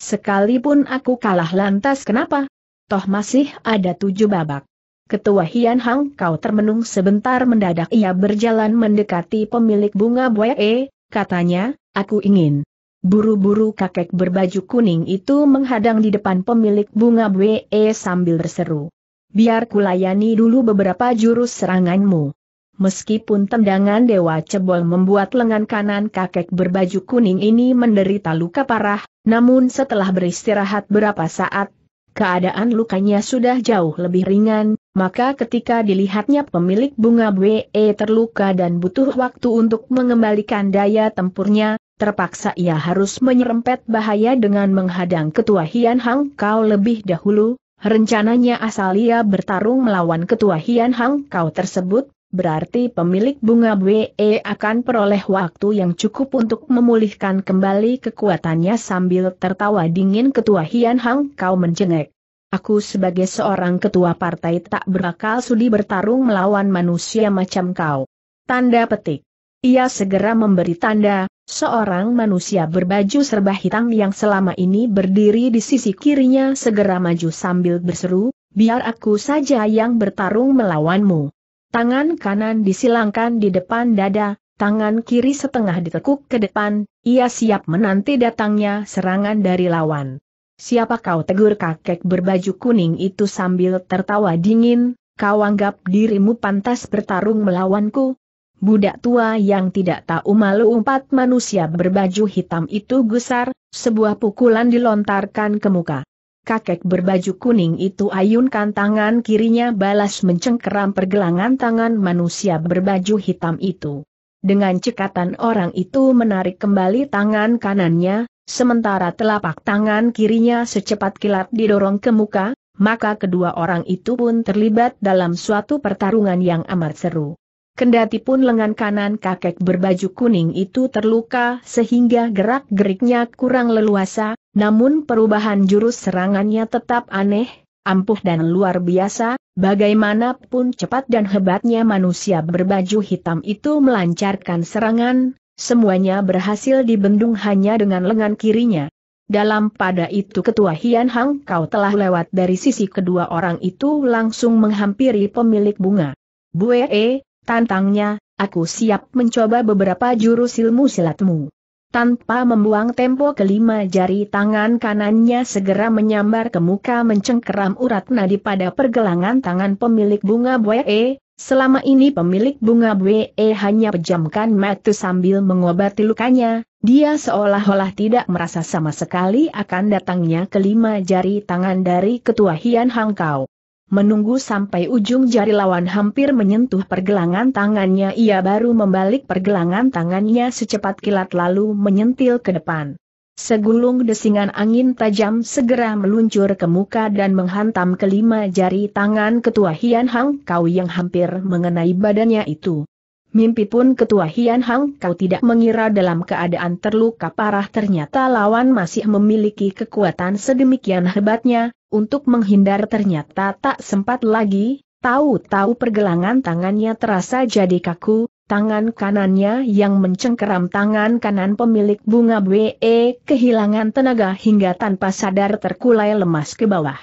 A: Sekalipun aku kalah lantas kenapa? Toh masih ada tujuh babak. Ketua Hian Hang kau termenung sebentar mendadak ia berjalan mendekati pemilik bunga buaye, katanya, aku ingin. Buru-buru kakek berbaju kuning itu menghadang di depan pemilik bunga buaye sambil berseru. Biar kulayani dulu beberapa jurus seranganmu. Meskipun tendangan Dewa Cebol membuat lengan kanan kakek berbaju kuning ini menderita luka parah, namun setelah beristirahat berapa saat, keadaan lukanya sudah jauh lebih ringan, maka ketika dilihatnya pemilik bunga We terluka dan butuh waktu untuk mengembalikan daya tempurnya, terpaksa ia harus menyerempet bahaya dengan menghadang ketua Hian Hang Kau lebih dahulu, rencananya asal ia bertarung melawan ketua Hian Hang Kau tersebut, berarti pemilik bunga We akan peroleh waktu yang cukup untuk memulihkan kembali kekuatannya sambil tertawa dingin ketua Hian Hang Kau mencengek. Aku sebagai seorang ketua partai tak berakal sudi bertarung melawan manusia macam kau. Tanda petik. Ia segera memberi tanda, seorang manusia berbaju serba hitam yang selama ini berdiri di sisi kirinya segera maju sambil berseru, biar aku saja yang bertarung melawanmu. Tangan kanan disilangkan di depan dada, tangan kiri setengah ditekuk ke depan, ia siap menanti datangnya serangan dari lawan. Siapa kau tegur kakek berbaju kuning itu sambil tertawa dingin, kau anggap dirimu pantas bertarung melawanku? Budak tua yang tidak tahu malu empat manusia berbaju hitam itu gusar, sebuah pukulan dilontarkan ke muka. Kakek berbaju kuning itu ayunkan tangan kirinya balas mencengkeram pergelangan tangan manusia berbaju hitam itu. Dengan cekatan orang itu menarik kembali tangan kanannya, Sementara telapak tangan kirinya secepat kilat didorong ke muka, maka kedua orang itu pun terlibat dalam suatu pertarungan yang amat seru. Kendati pun lengan kanan kakek berbaju kuning itu terluka sehingga gerak-geriknya kurang leluasa, namun perubahan jurus serangannya tetap aneh, ampuh dan luar biasa, bagaimanapun cepat dan hebatnya manusia berbaju hitam itu melancarkan serangan, Semuanya berhasil dibendung hanya dengan lengan kirinya. Dalam pada itu ketua Hian Hang kau telah lewat dari sisi kedua orang itu langsung menghampiri pemilik bunga. Bue, e, tantangnya, aku siap mencoba beberapa jurus ilmu silatmu. Tanpa membuang tempo kelima jari tangan kanannya segera menyambar ke muka mencengkeram urat nadi pada pergelangan tangan pemilik bunga Bue, e, Selama ini pemilik bunga We hanya pejamkan mata sambil mengobati lukanya, dia seolah-olah tidak merasa sama sekali akan datangnya kelima jari tangan dari ketua Hian Hangkau. Menunggu sampai ujung jari lawan hampir menyentuh pergelangan tangannya ia baru membalik pergelangan tangannya secepat kilat lalu menyentil ke depan. Segulung desingan angin tajam segera meluncur ke muka dan menghantam kelima jari tangan ketua Hian Hang Kau yang hampir mengenai badannya itu. Mimpi pun ketua Hian Hang Kau tidak mengira dalam keadaan terluka parah ternyata lawan masih memiliki kekuatan sedemikian hebatnya, untuk menghindar ternyata tak sempat lagi, tahu-tahu pergelangan tangannya terasa jadi kaku, Tangan kanannya yang mencengkeram tangan kanan pemilik bunga BE kehilangan tenaga hingga tanpa sadar terkulai lemas ke bawah.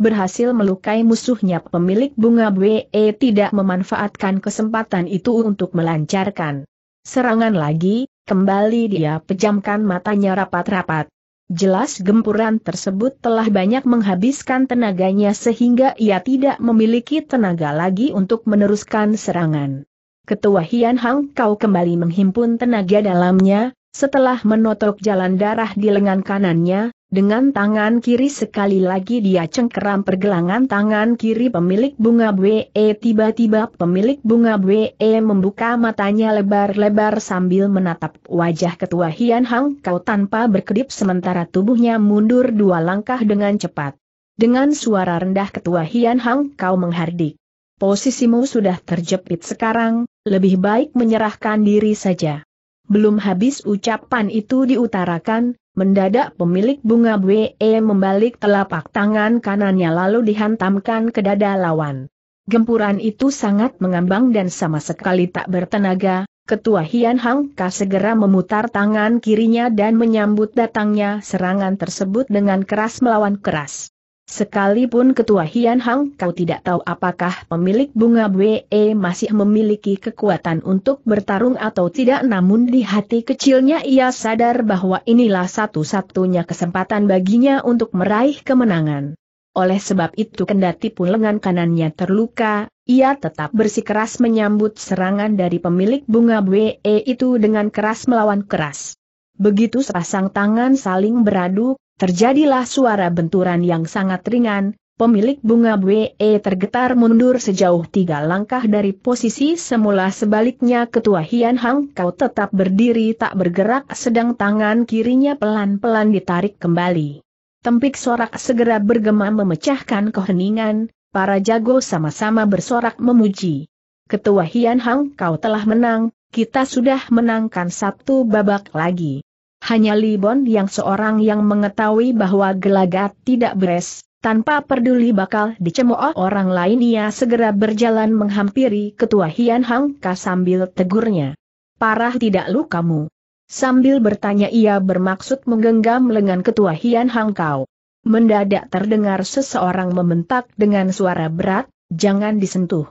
A: Berhasil melukai musuhnya pemilik bunga BE tidak memanfaatkan kesempatan itu untuk melancarkan. Serangan lagi, kembali dia pejamkan matanya rapat-rapat. Jelas gempuran tersebut telah banyak menghabiskan tenaganya sehingga ia tidak memiliki tenaga lagi untuk meneruskan serangan. Ketua Hian Hang Kau kembali menghimpun tenaga dalamnya, setelah menotok jalan darah di lengan kanannya, dengan tangan kiri sekali lagi dia cengkeram pergelangan tangan kiri pemilik bunga BE tiba-tiba pemilik bunga BE membuka matanya lebar-lebar sambil menatap wajah ketua Hian Hang Kau tanpa berkedip sementara tubuhnya mundur dua langkah dengan cepat. Dengan suara rendah ketua Hian Hang Kau menghardik. Posisimu sudah terjepit sekarang, lebih baik menyerahkan diri saja. Belum habis ucapan itu diutarakan, mendadak pemilik bunga WE membalik telapak tangan kanannya lalu dihantamkan ke dada lawan. Gempuran itu sangat mengambang dan sama sekali tak bertenaga, Ketua Hian Hang Ka segera memutar tangan kirinya dan menyambut datangnya serangan tersebut dengan keras melawan keras. Sekalipun Ketua Hian Hang kau tidak tahu apakah pemilik bunga BE e masih memiliki kekuatan untuk bertarung atau tidak namun di hati kecilnya ia sadar bahwa inilah satu-satunya kesempatan baginya untuk meraih kemenangan. Oleh sebab itu kendati pun lengan kanannya terluka, ia tetap bersikeras menyambut serangan dari pemilik bunga BE e itu dengan keras melawan keras. Begitu sepasang tangan saling beradu, Terjadilah suara benturan yang sangat ringan, pemilik bunga BE tergetar mundur sejauh tiga langkah dari posisi semula sebaliknya ketua Hian Hang Kau tetap berdiri tak bergerak sedang tangan kirinya pelan-pelan ditarik kembali. Tempik sorak segera bergema memecahkan keheningan, para jago sama-sama bersorak memuji. Ketua Hian Hang Kau telah menang, kita sudah menangkan satu babak lagi. Hanya Libon yang seorang yang mengetahui bahwa gelagat tidak beres, tanpa peduli bakal dicemooh orang lain ia segera berjalan menghampiri ketua Hian Hang Ka sambil tegurnya. Parah tidak lu kamu. Sambil bertanya ia bermaksud menggenggam lengan ketua Hian Hang Kau. Mendadak terdengar seseorang membentak dengan suara berat, jangan disentuh.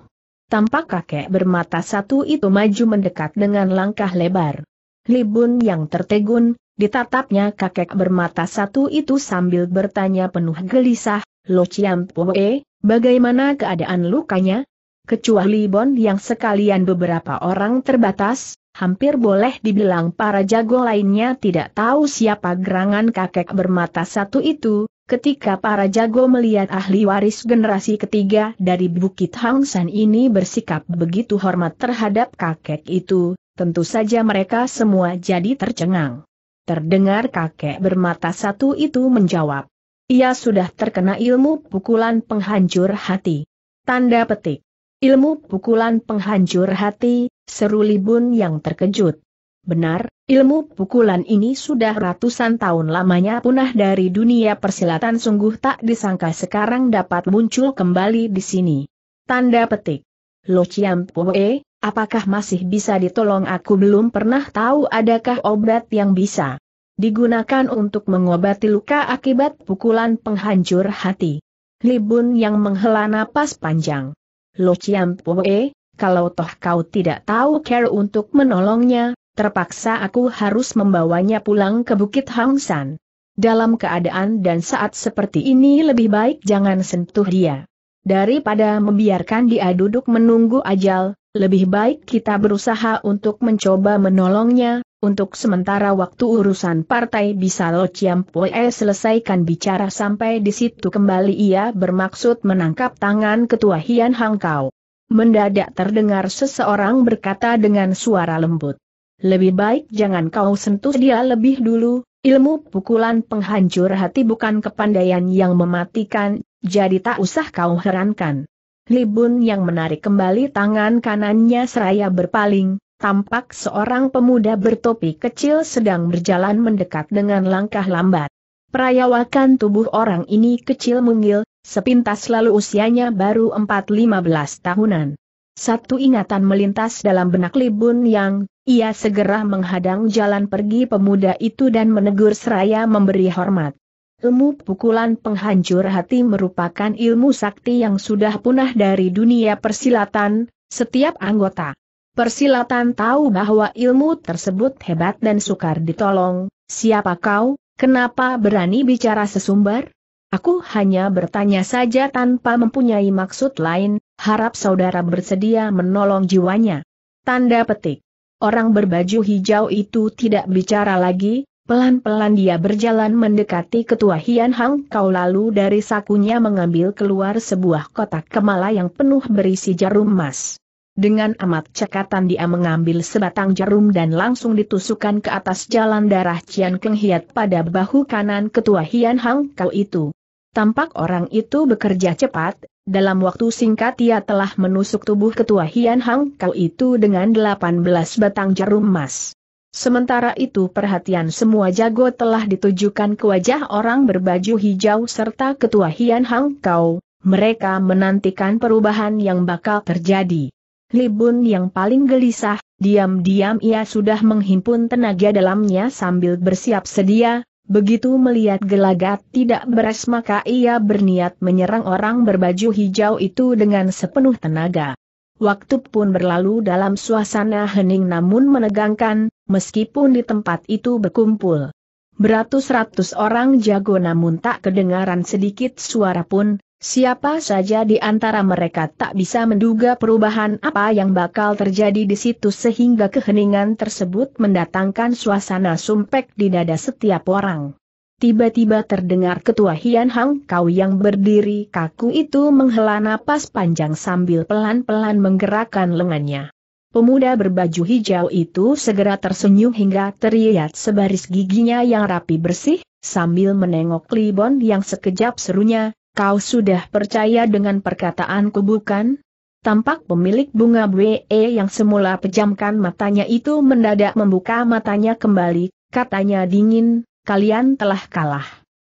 A: Tampak kakek bermata satu itu maju mendekat dengan langkah lebar. Libun yang tertegun, ditatapnya kakek bermata satu itu sambil bertanya penuh gelisah, Lo Chiam Po'e, bagaimana keadaan lukanya? Kecuali Bon yang sekalian beberapa orang terbatas, hampir boleh dibilang para jago lainnya tidak tahu siapa gerangan kakek bermata satu itu, ketika para jago melihat ahli waris generasi ketiga dari Bukit Hang San ini bersikap begitu hormat terhadap kakek itu, Tentu saja mereka semua jadi tercengang. Terdengar kakek bermata satu itu menjawab. Ia sudah terkena ilmu pukulan penghancur hati. Tanda petik. Ilmu pukulan penghancur hati, seru Libun yang terkejut. Benar, ilmu pukulan ini sudah ratusan tahun lamanya punah dari dunia persilatan sungguh tak disangka sekarang dapat muncul kembali di sini. Tanda petik. Lo Chiam Poe, apakah masih bisa ditolong aku belum pernah tahu adakah obat yang bisa digunakan untuk mengobati luka akibat pukulan penghancur hati. Libun yang menghela napas panjang. Lo Chiam Poe, kalau toh kau tidak tahu care untuk menolongnya, terpaksa aku harus membawanya pulang ke Bukit Hangsan. Dalam keadaan dan saat seperti ini lebih baik jangan sentuh dia. Daripada membiarkan dia duduk menunggu ajal, lebih baik kita berusaha untuk mencoba menolongnya, untuk sementara waktu urusan partai bisa Lo Chiam selesaikan bicara sampai di situ kembali ia bermaksud menangkap tangan ketua Hian Hangkau. Mendadak terdengar seseorang berkata dengan suara lembut. Lebih baik jangan kau sentuh dia lebih dulu, ilmu pukulan penghancur hati bukan kepandaian yang mematikan, jadi tak usah kau herankan. Libun yang menarik kembali tangan kanannya seraya berpaling, tampak seorang pemuda bertopi kecil sedang berjalan mendekat dengan langkah lambat. Perayawakan tubuh orang ini kecil mungil, sepintas lalu usianya baru 4-15 tahunan. Satu ingatan melintas dalam benak Libun yang, ia segera menghadang jalan pergi pemuda itu dan menegur seraya memberi hormat. Ilmu pukulan penghancur hati merupakan ilmu sakti yang sudah punah dari dunia persilatan, setiap anggota. Persilatan tahu bahwa ilmu tersebut hebat dan sukar ditolong, siapa kau, kenapa berani bicara sesumbar? Aku hanya bertanya saja tanpa mempunyai maksud lain, harap saudara bersedia menolong jiwanya. Tanda petik. Orang berbaju hijau itu tidak bicara lagi, Pelan-pelan dia berjalan mendekati ketua Hian Hang Kau lalu dari sakunya mengambil keluar sebuah kotak kemala yang penuh berisi jarum emas. Dengan amat cekatan dia mengambil sebatang jarum dan langsung ditusukkan ke atas jalan darah Cian Keng Hiat pada bahu kanan ketua Hian Hang Kau itu. Tampak orang itu bekerja cepat, dalam waktu singkat ia telah menusuk tubuh ketua Hian Hang Kau itu dengan 18 batang jarum emas. Sementara itu perhatian semua jago telah ditujukan ke wajah orang berbaju hijau serta ketua Hian Hang Kau, mereka menantikan perubahan yang bakal terjadi. Libun yang paling gelisah, diam-diam ia sudah menghimpun tenaga dalamnya sambil bersiap sedia, begitu melihat gelagat tidak beres maka ia berniat menyerang orang berbaju hijau itu dengan sepenuh tenaga. Waktu pun berlalu dalam suasana hening namun menegangkan, meskipun di tempat itu berkumpul. Beratus-ratus orang jago namun tak kedengaran sedikit suara pun, siapa saja di antara mereka tak bisa menduga perubahan apa yang bakal terjadi di situ sehingga keheningan tersebut mendatangkan suasana sumpek di dada setiap orang. Tiba-tiba terdengar ketua Hian Hang Kau yang berdiri kaku itu menghela napas panjang sambil pelan-pelan menggerakkan lengannya. Pemuda berbaju hijau itu segera tersenyum hingga terlihat sebaris giginya yang rapi bersih, sambil menengok Libon yang sekejap serunya, kau sudah percaya dengan perkataanku bukan? Tampak pemilik bunga BE yang semula pejamkan matanya itu mendadak membuka matanya kembali, katanya dingin, kalian telah kalah.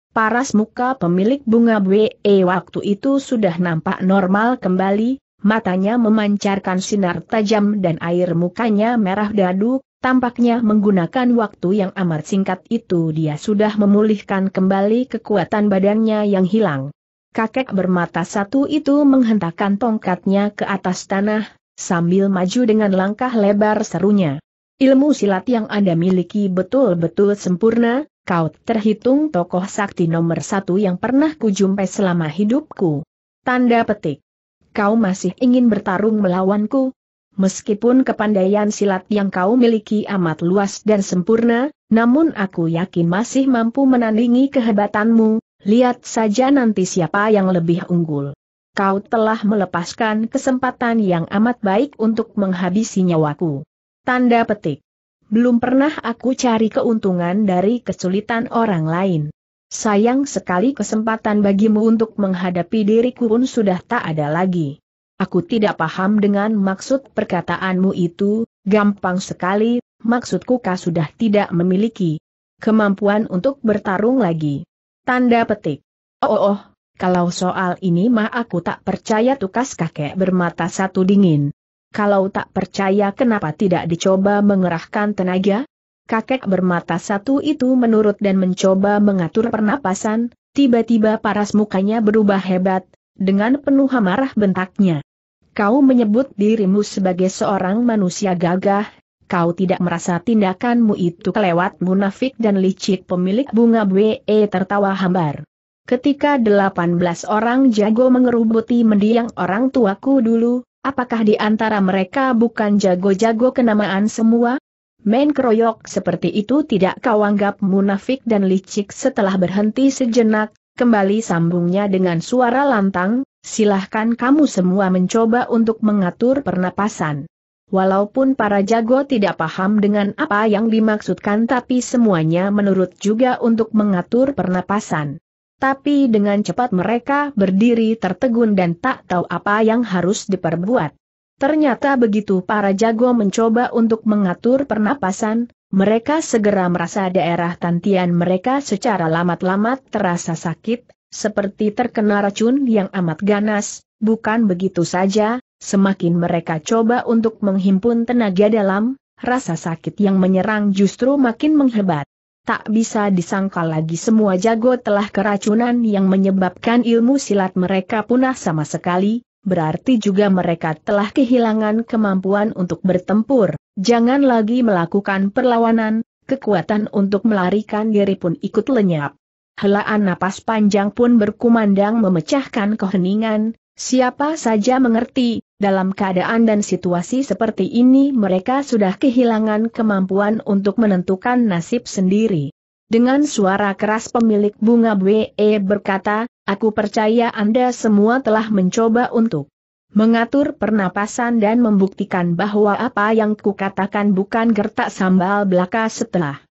A: Paras muka pemilik bunga BE eh, waktu itu sudah nampak normal kembali, matanya memancarkan sinar tajam dan air mukanya merah dadu, tampaknya menggunakan waktu yang amat singkat itu dia sudah memulihkan kembali kekuatan badannya yang hilang. Kakek bermata satu itu menghentakkan tongkatnya ke atas tanah, sambil maju dengan langkah lebar serunya. Ilmu silat yang Anda miliki betul-betul sempurna, kau terhitung tokoh sakti nomor satu yang pernah kujumpai selama hidupku. Tanda petik. Kau masih ingin bertarung melawanku? Meskipun kepandaian silat yang kau miliki amat luas dan sempurna, namun aku yakin masih mampu menandingi kehebatanmu, lihat saja nanti siapa yang lebih unggul. Kau telah melepaskan kesempatan yang amat baik untuk menghabisi nyawaku. Tanda petik. Belum pernah aku cari keuntungan dari kesulitan orang lain. Sayang sekali kesempatan bagimu untuk menghadapi diriku pun sudah tak ada lagi. Aku tidak paham dengan maksud perkataanmu itu, gampang sekali, maksudku kau sudah tidak memiliki kemampuan untuk bertarung lagi. Tanda petik. Oh, oh, oh kalau soal ini mah aku tak percaya tukas kakek bermata satu dingin. Kalau tak percaya kenapa tidak dicoba mengerahkan tenaga? Kakek bermata satu itu menurut dan mencoba mengatur pernapasan, tiba-tiba paras mukanya berubah hebat, dengan penuh amarah bentaknya. Kau menyebut dirimu sebagai seorang manusia gagah, kau tidak merasa tindakanmu itu kelewat munafik dan licik pemilik bunga BE tertawa hambar. Ketika 18 orang jago mengerubuti mendiang orang tuaku dulu, Apakah di antara mereka bukan jago-jago kenamaan semua? Main keroyok seperti itu tidak kau anggap munafik dan licik setelah berhenti sejenak, kembali sambungnya dengan suara lantang, silahkan kamu semua mencoba untuk mengatur pernapasan. Walaupun para jago tidak paham dengan apa yang dimaksudkan tapi semuanya menurut juga untuk mengatur pernapasan. Tapi dengan cepat mereka berdiri tertegun dan tak tahu apa yang harus diperbuat. Ternyata begitu para jago mencoba untuk mengatur pernapasan, mereka segera merasa daerah tantian mereka secara lamat-lamat terasa sakit, seperti terkena racun yang amat ganas, bukan begitu saja, semakin mereka coba untuk menghimpun tenaga dalam, rasa sakit yang menyerang justru makin menghebat. Tak bisa disangka lagi semua jago telah keracunan yang menyebabkan ilmu silat mereka punah sama sekali, berarti juga mereka telah kehilangan kemampuan untuk bertempur, jangan lagi melakukan perlawanan, kekuatan untuk melarikan diri pun ikut lenyap. Helaan napas panjang pun berkumandang memecahkan keheningan, Siapa saja mengerti, dalam keadaan dan situasi seperti ini mereka sudah kehilangan kemampuan untuk menentukan nasib sendiri. Dengan suara keras pemilik bunga BE berkata, aku percaya Anda semua telah mencoba untuk mengatur pernapasan dan membuktikan bahwa apa yang kukatakan bukan gertak sambal belaka setelah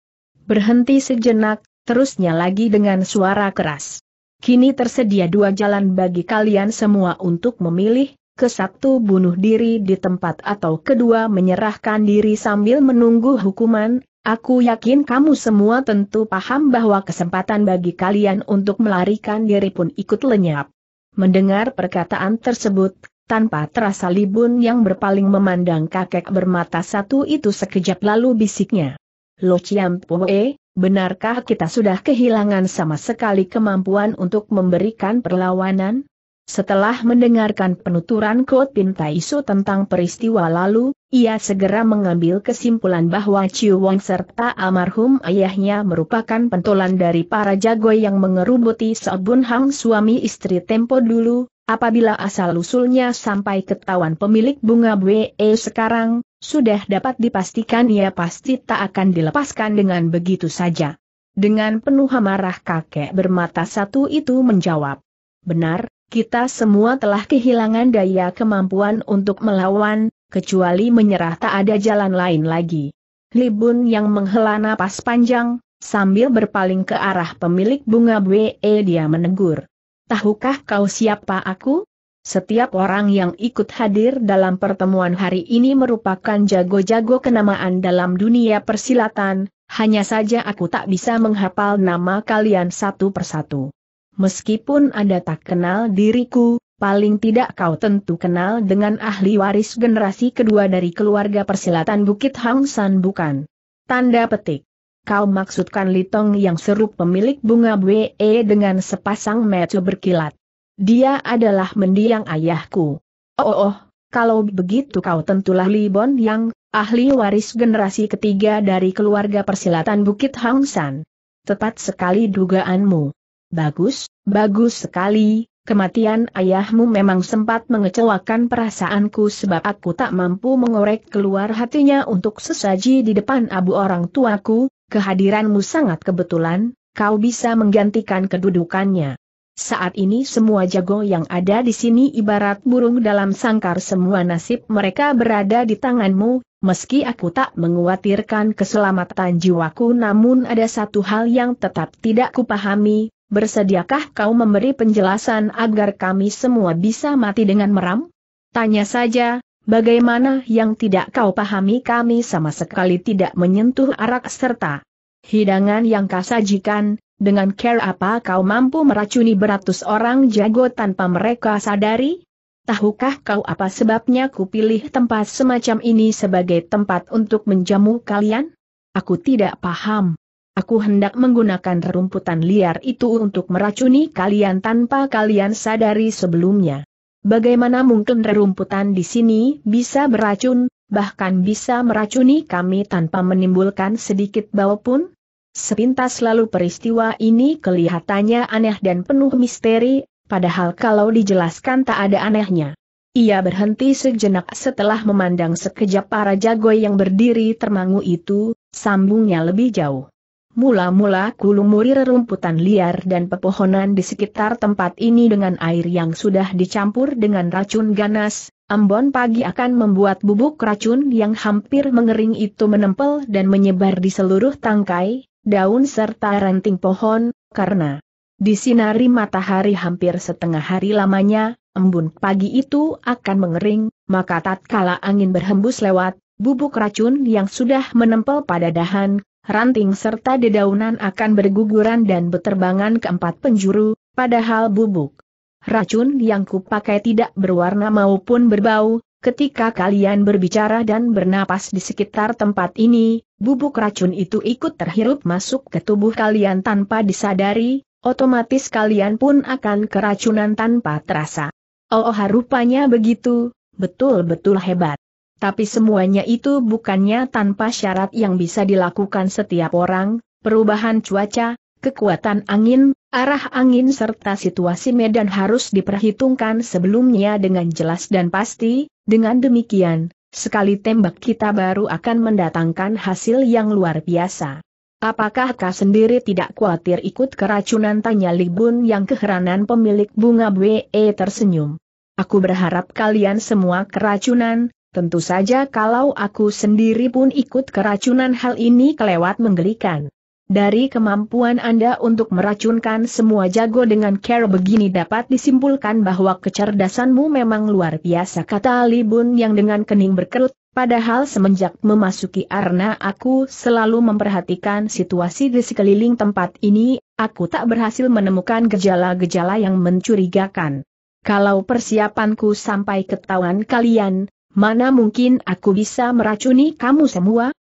A: berhenti sejenak, terusnya lagi dengan suara keras. Kini tersedia dua jalan bagi kalian semua untuk memilih, ke satu bunuh diri di tempat atau kedua menyerahkan diri sambil menunggu hukuman, aku yakin kamu semua tentu paham bahwa kesempatan bagi kalian untuk melarikan diri pun ikut lenyap. Mendengar perkataan tersebut, tanpa terasa Libun yang berpaling memandang kakek bermata satu itu sekejap lalu bisiknya. Lo Chiam Poe, benarkah kita sudah kehilangan sama sekali kemampuan untuk memberikan perlawanan? Setelah mendengarkan penuturan Kot Pintaisu tentang peristiwa lalu, ia segera mengambil kesimpulan bahwa Chiu Wang serta almarhum ayahnya merupakan pentolan dari para jago yang mengerubuti Sabun Hang suami istri tempo dulu, Apabila asal-usulnya sampai ketahuan pemilik bunga BE sekarang, sudah dapat dipastikan ia pasti tak akan dilepaskan dengan begitu saja. Dengan penuh amarah kakek bermata satu itu menjawab. Benar, kita semua telah kehilangan daya kemampuan untuk melawan, kecuali menyerah tak ada jalan lain lagi. Libun yang menghela napas panjang, sambil berpaling ke arah pemilik bunga BE dia menegur tahukah kau siapa aku? Setiap orang yang ikut hadir dalam pertemuan hari ini merupakan jago-jago kenamaan dalam dunia persilatan, hanya saja aku tak bisa menghafal nama kalian satu persatu. Meskipun Anda tak kenal diriku, paling tidak kau tentu kenal dengan ahli waris generasi kedua dari keluarga persilatan Bukit Hang San bukan? Tanda petik. Kau maksudkan Litong yang serup pemilik bunga BE dengan sepasang mata berkilat. Dia adalah mendiang ayahku. Oh, oh, oh, kalau begitu kau tentulah Libon yang, ahli waris generasi ketiga dari keluarga persilatan Bukit Hangsan. Tepat sekali dugaanmu. Bagus, bagus sekali, Kematian ayahmu memang sempat mengecewakan perasaanku sebab aku tak mampu mengorek keluar hatinya untuk sesaji di depan abu orang tuaku, Kehadiranmu sangat kebetulan, kau bisa menggantikan kedudukannya. Saat ini semua jago yang ada di sini ibarat burung dalam sangkar semua nasib mereka berada di tanganmu, meski aku tak menguatirkan keselamatan jiwaku namun ada satu hal yang tetap tidak kupahami, bersediakah kau memberi penjelasan agar kami semua bisa mati dengan meram? Tanya saja, Bagaimana yang tidak kau pahami kami sama sekali tidak menyentuh arak serta hidangan yang kau sajikan dengan care apa kau mampu meracuni beratus orang jago tanpa mereka sadari? Tahukah kau apa sebabnya kupilih tempat semacam ini sebagai tempat untuk menjamu kalian? Aku tidak paham. Aku hendak menggunakan rumputan liar itu untuk meracuni kalian tanpa kalian sadari sebelumnya. Bagaimana mungkin rerumputan di sini bisa beracun, bahkan bisa meracuni kami tanpa menimbulkan sedikit bau pun? Sepintas lalu peristiwa ini kelihatannya aneh dan penuh misteri, padahal kalau dijelaskan tak ada anehnya. Ia berhenti sejenak setelah memandang sekejap para jago yang berdiri termangu itu, sambungnya lebih jauh. Mula-mula kulumuri rerumputan liar dan pepohonan di sekitar tempat ini dengan air yang sudah dicampur dengan racun ganas, Ambon pagi akan membuat bubuk racun yang hampir mengering itu menempel dan menyebar di seluruh tangkai, daun serta ranting pohon, karena disinari matahari hampir setengah hari lamanya, embun pagi itu akan mengering, maka tatkala angin berhembus lewat, bubuk racun yang sudah menempel pada dahan ranting serta dedaunan akan berguguran dan berterbangan ke empat penjuru, padahal bubuk. Racun yang kupakai tidak berwarna maupun berbau, ketika kalian berbicara dan bernapas di sekitar tempat ini, bubuk racun itu ikut terhirup masuk ke tubuh kalian tanpa disadari, otomatis kalian pun akan keracunan tanpa terasa. Oh, oh rupanya begitu, betul-betul hebat. Tapi semuanya itu bukannya tanpa syarat yang bisa dilakukan setiap orang, perubahan cuaca, kekuatan angin, arah angin serta situasi medan harus diperhitungkan sebelumnya dengan jelas dan pasti, dengan demikian, sekali tembak kita baru akan mendatangkan hasil yang luar biasa. Apakah kau sendiri tidak khawatir ikut keracunan tanya Libun yang keheranan pemilik bunga BE tersenyum. Aku berharap kalian semua keracunan, Tentu saja kalau aku sendiri pun ikut keracunan hal ini kelewat menggelikan. Dari kemampuan Anda untuk meracunkan semua jago dengan care begini dapat disimpulkan bahwa kecerdasanmu memang luar biasa kata Libun yang dengan kening berkerut, padahal semenjak memasuki arna aku selalu memperhatikan situasi di sekeliling tempat ini, aku tak berhasil menemukan gejala-gejala yang mencurigakan. Kalau persiapanku sampai ketahuan kalian, Mana mungkin aku bisa meracuni kamu semua?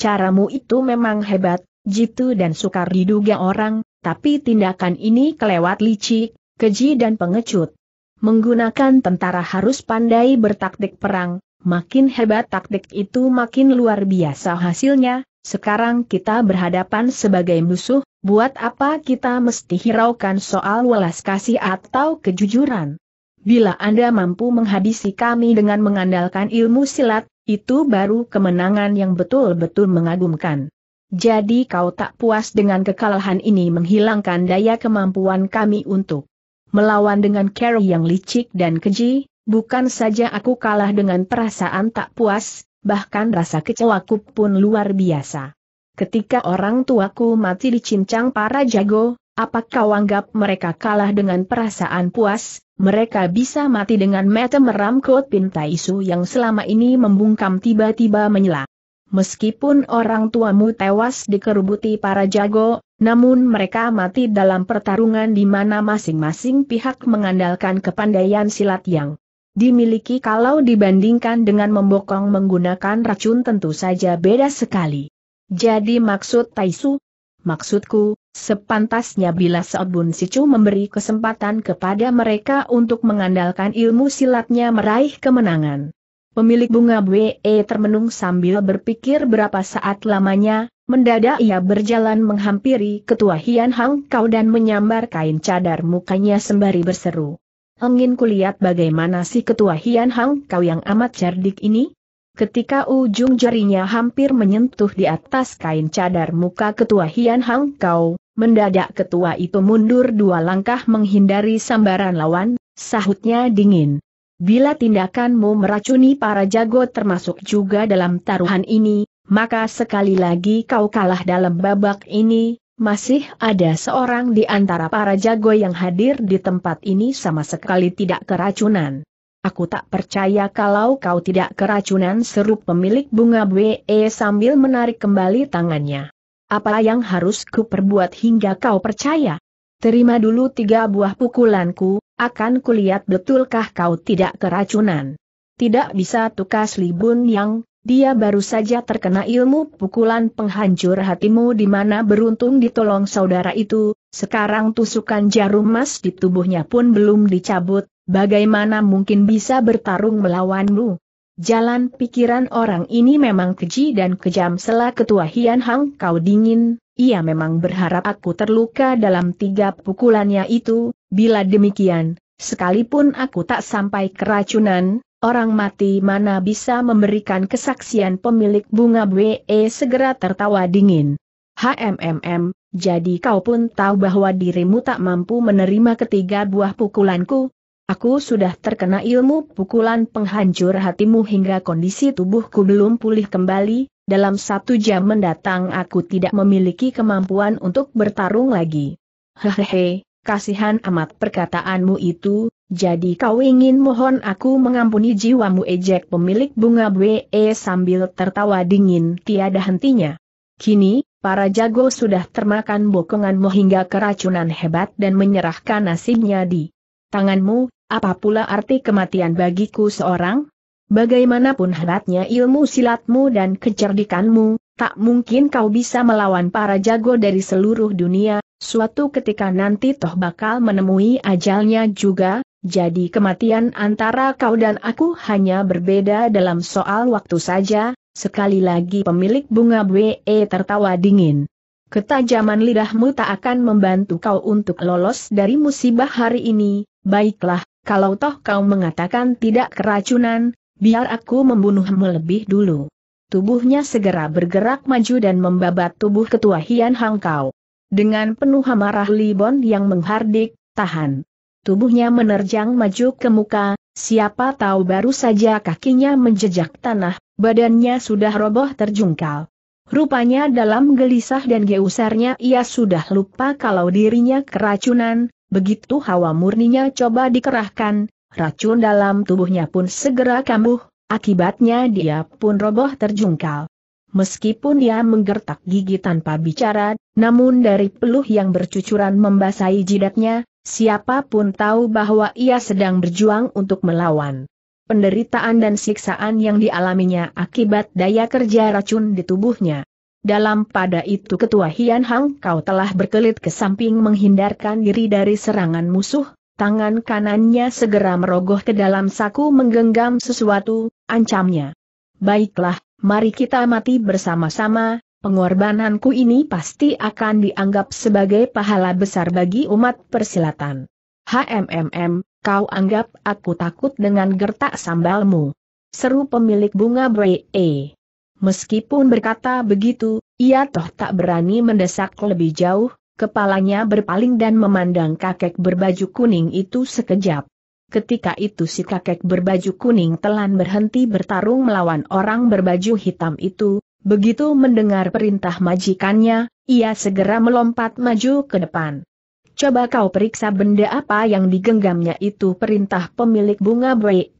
A: Caramu itu memang hebat, jitu dan sukar diduga orang, tapi tindakan ini kelewat licik, keji dan pengecut. Menggunakan tentara harus pandai bertaktik perang, makin hebat taktik itu makin luar biasa hasilnya, sekarang kita berhadapan sebagai musuh, buat apa kita mesti hiraukan soal welas kasih atau kejujuran? Bila Anda mampu menghabisi kami dengan mengandalkan ilmu silat, itu baru kemenangan yang betul-betul mengagumkan. Jadi kau tak puas dengan kekalahan ini menghilangkan daya kemampuan kami untuk melawan dengan cara yang licik dan keji, bukan saja aku kalah dengan perasaan tak puas, bahkan rasa kecewaku pun luar biasa. Ketika orang tuaku mati dicincang para jago, apakah kau anggap mereka kalah dengan perasaan puas, mereka bisa mati dengan mata meram Kot Pintaisu yang selama ini membungkam tiba-tiba menyela. Meskipun orang tuamu tewas dikerubuti para jago, namun mereka mati dalam pertarungan di mana masing-masing pihak mengandalkan kepandaian silat yang dimiliki kalau dibandingkan dengan membokong menggunakan racun tentu saja beda sekali. Jadi maksud Taisu, Maksudku, sepantasnya bila Seobun Sicu memberi kesempatan kepada mereka untuk mengandalkan ilmu silatnya meraih kemenangan. Pemilik bunga BE e termenung sambil berpikir berapa saat lamanya, mendadak ia berjalan menghampiri ketua Hian Hang Kau dan menyambar kain cadar mukanya sembari berseru. Engin kulihat bagaimana si ketua Hian Hang Kau yang amat cerdik ini? Ketika ujung jarinya hampir menyentuh di atas kain cadar muka ketua Hian Hang Kau, mendadak ketua itu mundur dua langkah menghindari sambaran lawan, sahutnya dingin. Bila tindakanmu meracuni para jago termasuk juga dalam taruhan ini, maka sekali lagi kau kalah dalam babak ini, masih ada seorang di antara para jago yang hadir di tempat ini sama sekali tidak keracunan. Aku tak percaya kalau kau tidak keracunan seru pemilik bunga BE e sambil menarik kembali tangannya. Apa yang harus ku perbuat hingga kau percaya? Terima dulu tiga buah pukulanku, akan kulihat betulkah kau tidak keracunan. Tidak bisa tukas libun yang, dia baru saja terkena ilmu pukulan penghancur hatimu di mana beruntung ditolong saudara itu, sekarang tusukan jarum emas di tubuhnya pun belum dicabut, bagaimana mungkin bisa bertarung melawanmu? Jalan pikiran orang ini memang keji dan kejam setelah ketua Hian Hang kau dingin, ia memang berharap aku terluka dalam tiga pukulannya itu, bila demikian, sekalipun aku tak sampai keracunan, orang mati mana bisa memberikan kesaksian pemilik bunga BE segera tertawa dingin. HMMM, jadi kau pun tahu bahwa dirimu tak mampu menerima ketiga buah pukulanku, Aku sudah terkena ilmu pukulan penghancur hatimu hingga kondisi tubuhku belum pulih kembali, dalam satu jam mendatang aku tidak memiliki kemampuan untuk bertarung lagi. Hehehe, kasihan amat perkataanmu itu, jadi kau ingin mohon aku mengampuni jiwamu ejek pemilik bunga we e, sambil tertawa dingin tiada hentinya. Kini, para jago sudah termakan bokonganmu hingga keracunan hebat dan menyerahkan nasibnya di tanganmu, apa pula arti kematian bagiku seorang? Bagaimanapun hebatnya ilmu silatmu dan kecerdikanmu, tak mungkin kau bisa melawan para jago dari seluruh dunia, suatu ketika nanti toh bakal menemui ajalnya juga, jadi kematian antara kau dan aku hanya berbeda dalam soal waktu saja, sekali lagi pemilik bunga BE tertawa dingin. Ketajaman lidahmu tak akan membantu kau untuk lolos dari musibah hari ini, baiklah, kalau toh kau mengatakan tidak keracunan, biar aku membunuhmu lebih dulu. Tubuhnya segera bergerak maju dan membabat tubuh ketua Hian Hang Kau. Dengan penuh amarah Libon yang menghardik, tahan. Tubuhnya menerjang maju ke muka, siapa tahu baru saja kakinya menjejak tanah, badannya sudah roboh terjungkal. Rupanya dalam gelisah dan geusarnya ia sudah lupa kalau dirinya keracunan, begitu hawa murninya coba dikerahkan, racun dalam tubuhnya pun segera kambuh, akibatnya dia pun roboh terjungkal. Meskipun dia menggertak gigi tanpa bicara, namun dari peluh yang bercucuran membasahi jidatnya, siapapun tahu bahwa ia sedang berjuang untuk melawan penderitaan dan siksaan yang dialaminya akibat daya kerja racun di tubuhnya. Dalam pada itu ketua Hian Hang kau telah berkelit ke samping menghindarkan diri dari serangan musuh, tangan kanannya segera merogoh ke dalam saku menggenggam sesuatu, ancamnya. Baiklah, mari kita mati bersama-sama, pengorbananku ini pasti akan dianggap sebagai pahala besar bagi umat persilatan. HMMM, kau anggap aku takut dengan gertak sambalmu. Seru pemilik bunga bre. E. Meskipun berkata begitu, ia toh tak berani mendesak lebih jauh, kepalanya berpaling dan memandang kakek berbaju kuning itu sekejap. Ketika itu si kakek berbaju kuning telan berhenti bertarung melawan orang berbaju hitam itu, begitu mendengar perintah majikannya, ia segera melompat maju ke depan. Coba kau periksa benda apa yang digenggamnya itu perintah pemilik bunga Bre,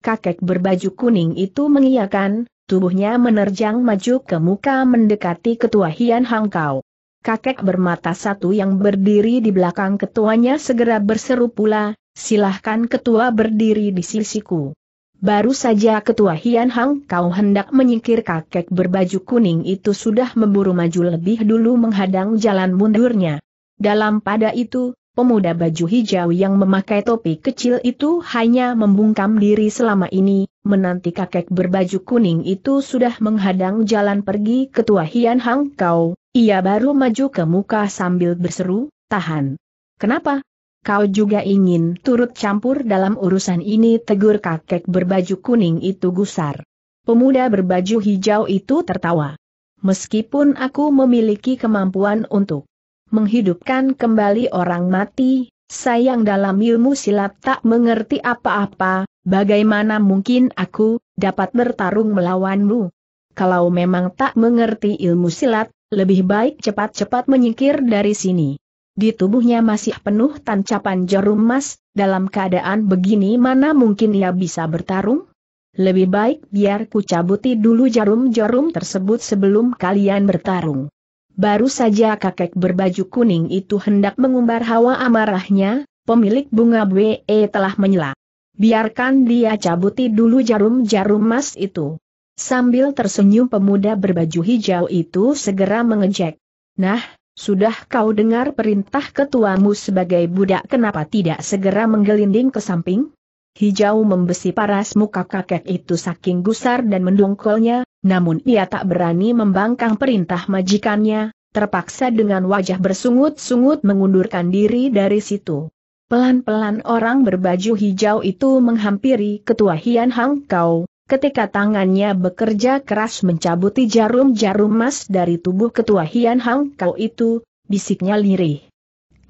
A: Kakek berbaju kuning itu mengiyakan, tubuhnya menerjang maju ke muka mendekati ketua Hian Hangkau. Kakek bermata satu yang berdiri di belakang ketuanya segera berseru pula, silahkan ketua berdiri di sisiku. Baru saja ketua Hian Hang kau hendak menyingkir kakek berbaju kuning itu sudah memburu maju lebih dulu menghadang jalan mundurnya. Dalam pada itu, pemuda baju hijau yang memakai topi kecil itu hanya membungkam diri selama ini, menanti kakek berbaju kuning itu sudah menghadang jalan pergi ketua Hian Hang Kau, ia baru maju ke muka sambil berseru, tahan. Kenapa? Kau juga ingin turut campur dalam urusan ini tegur kakek berbaju kuning itu gusar. Pemuda berbaju hijau itu tertawa. Meskipun aku memiliki kemampuan untuk menghidupkan kembali orang mati, sayang dalam ilmu silat tak mengerti apa-apa, bagaimana mungkin aku dapat bertarung melawanmu? Kalau memang tak mengerti ilmu silat, lebih baik cepat-cepat menyingkir dari sini. Di tubuhnya masih penuh tancapan jarum emas, dalam keadaan begini mana mungkin ia bisa bertarung? Lebih baik biar ku cabuti dulu jarum-jarum tersebut sebelum kalian bertarung. Baru saja kakek berbaju kuning itu hendak mengumbar hawa amarahnya, pemilik bunga BE telah menyela. Biarkan dia cabuti dulu jarum-jarum emas itu. Sambil tersenyum pemuda berbaju hijau itu segera mengejek. Nah, sudah kau dengar perintah ketuamu sebagai budak kenapa tidak segera menggelinding ke samping? Hijau membesi paras muka kakek itu saking gusar dan mendongkolnya, namun ia tak berani membangkang perintah majikannya, terpaksa dengan wajah bersungut-sungut mengundurkan diri dari situ. Pelan-pelan orang berbaju hijau itu menghampiri ketua Hian Hang Kau, ketika tangannya bekerja keras mencabuti jarum-jarum emas dari tubuh ketua Hian Hang Kau itu, bisiknya lirih.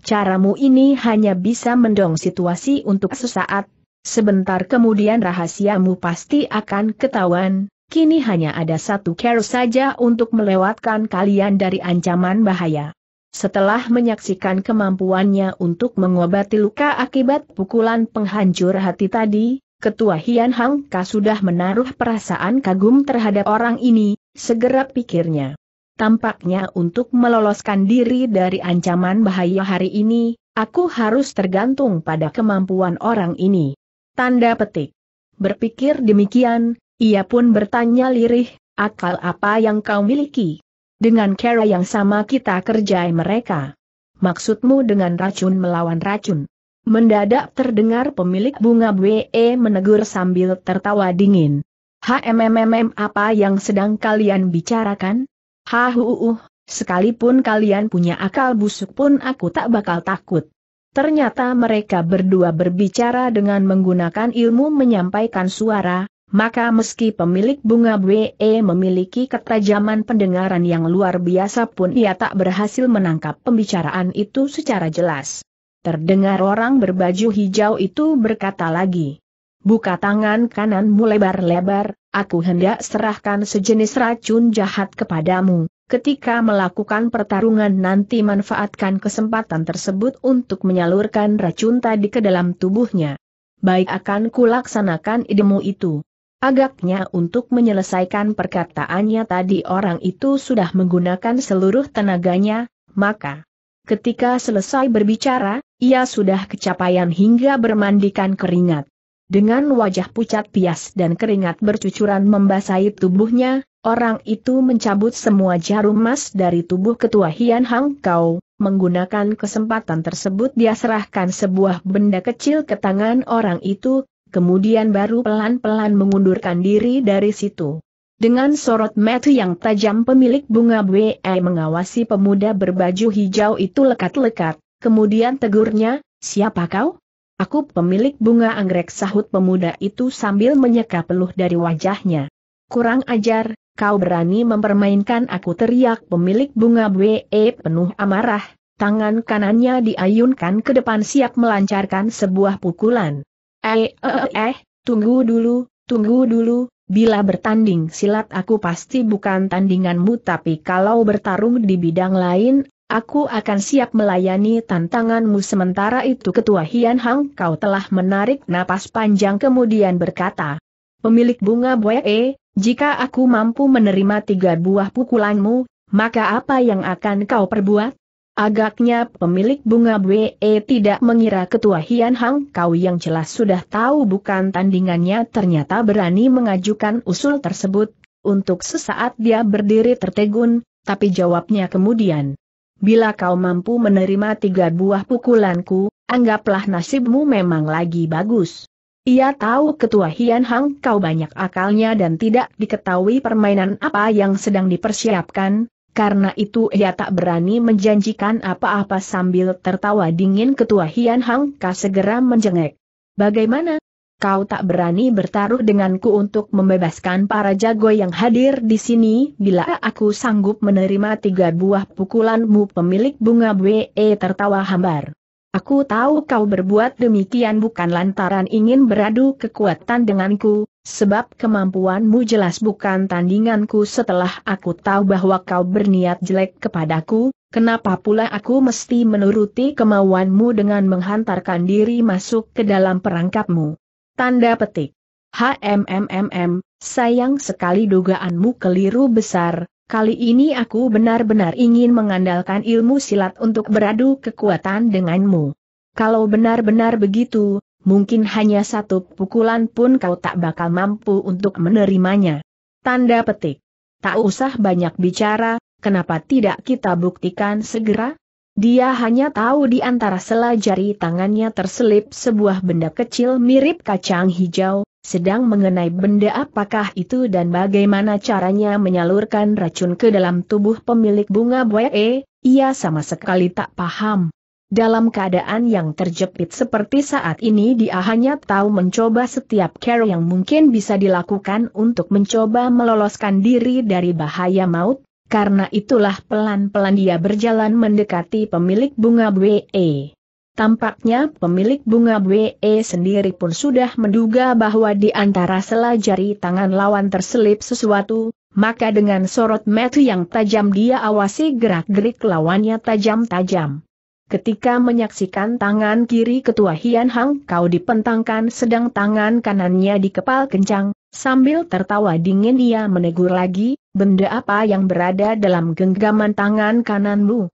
A: Caramu ini hanya bisa mendong situasi untuk sesaat, Sebentar kemudian rahasiamu pasti akan ketahuan, kini hanya ada satu cara saja untuk melewatkan kalian dari ancaman bahaya. Setelah menyaksikan kemampuannya untuk mengobati luka akibat pukulan penghancur hati tadi, Ketua Hian Hang Ka sudah menaruh perasaan kagum terhadap orang ini, segera pikirnya. Tampaknya untuk meloloskan diri dari ancaman bahaya hari ini, aku harus tergantung pada kemampuan orang ini. Tanda petik. Berpikir demikian, ia pun bertanya lirih, akal apa yang kau miliki? Dengan cara yang sama kita kerjai mereka. Maksudmu dengan racun melawan racun. Mendadak terdengar pemilik bunga BE menegur sambil tertawa dingin. HMMM apa yang sedang kalian bicarakan? Hahuuh, sekalipun kalian punya akal busuk pun aku tak bakal takut. Ternyata mereka berdua berbicara dengan menggunakan ilmu menyampaikan suara, maka meski pemilik bunga We memiliki ketajaman pendengaran yang luar biasa pun ia tak berhasil menangkap pembicaraan itu secara jelas. Terdengar orang berbaju hijau itu berkata lagi. Buka tangan kananmu lebar-lebar, aku hendak serahkan sejenis racun jahat kepadamu, Ketika melakukan pertarungan nanti manfaatkan kesempatan tersebut untuk menyalurkan racun tadi ke dalam tubuhnya. Baik akan kulaksanakan idemu itu. Agaknya untuk menyelesaikan perkataannya tadi orang itu sudah menggunakan seluruh tenaganya, maka ketika selesai berbicara, ia sudah kecapaian hingga bermandikan keringat. Dengan wajah pucat pias dan keringat bercucuran membasahi tubuhnya, Orang itu mencabut semua jarum emas dari tubuh ketua Hian Hang Kau, menggunakan kesempatan tersebut dia serahkan sebuah benda kecil ke tangan orang itu, kemudian baru pelan-pelan mengundurkan diri dari situ. Dengan sorot mata yang tajam pemilik bunga BE mengawasi pemuda berbaju hijau itu lekat-lekat, kemudian tegurnya, siapa kau? Aku pemilik bunga anggrek sahut pemuda itu sambil menyeka peluh dari wajahnya. Kurang ajar, kau berani mempermainkan aku teriak pemilik bunga we e, penuh amarah, tangan kanannya diayunkan ke depan siap melancarkan sebuah pukulan. Eh eh, eh, eh, eh, tunggu dulu, tunggu dulu, bila bertanding silat aku pasti bukan tandinganmu tapi kalau bertarung di bidang lain, aku akan siap melayani tantanganmu sementara itu ketua Hian Hang kau telah menarik napas panjang kemudian berkata. Pemilik bunga buaya e, jika aku mampu menerima tiga buah pukulanmu, maka apa yang akan kau perbuat? Agaknya pemilik bunga We tidak mengira ketua Hian Hang Kau yang jelas sudah tahu bukan tandingannya ternyata berani mengajukan usul tersebut, untuk sesaat dia berdiri tertegun, tapi jawabnya kemudian. Bila kau mampu menerima tiga buah pukulanku, anggaplah nasibmu memang lagi bagus. Ia tahu ketua Hian Hang kau banyak akalnya dan tidak diketahui permainan apa yang sedang dipersiapkan, karena itu ia tak berani menjanjikan apa-apa sambil tertawa dingin ketua Hian Hang ka segera menjengek. Bagaimana? Kau tak berani bertaruh denganku untuk membebaskan para jago yang hadir di sini bila aku sanggup menerima tiga buah pukulanmu pemilik bunga BE tertawa hambar. Aku tahu kau berbuat demikian bukan lantaran ingin beradu kekuatan denganku, sebab kemampuanmu jelas bukan tandinganku setelah aku tahu bahwa kau berniat jelek kepadaku, kenapa pula aku mesti menuruti kemauanmu dengan menghantarkan diri masuk ke dalam perangkapmu? Tanda petik. HMMMM, sayang sekali dugaanmu keliru besar, Kali ini aku benar-benar ingin mengandalkan ilmu silat untuk beradu kekuatan denganmu. Kalau benar-benar begitu, mungkin hanya satu pukulan pun kau tak bakal mampu untuk menerimanya. Tanda petik. Tak usah banyak bicara, kenapa tidak kita buktikan segera? Dia hanya tahu di antara sela jari tangannya terselip sebuah benda kecil mirip kacang hijau, sedang mengenai benda apakah itu dan bagaimana caranya menyalurkan racun ke dalam tubuh pemilik bunga buae, ia sama sekali tak paham. Dalam keadaan yang terjepit seperti saat ini dia hanya tahu mencoba setiap care yang mungkin bisa dilakukan untuk mencoba meloloskan diri dari bahaya maut, karena itulah pelan-pelan dia berjalan mendekati pemilik bunga buae. Tampaknya pemilik bunga WE sendiri pun sudah menduga bahwa di antara sela jari tangan lawan terselip sesuatu, maka dengan sorot metu yang tajam dia awasi gerak-gerik lawannya tajam-tajam. Ketika menyaksikan tangan kiri ketua Hian Hang Kau dipentangkan sedang tangan kanannya di dikepal kencang, sambil tertawa dingin dia menegur lagi, benda apa yang berada dalam genggaman tangan kananmu?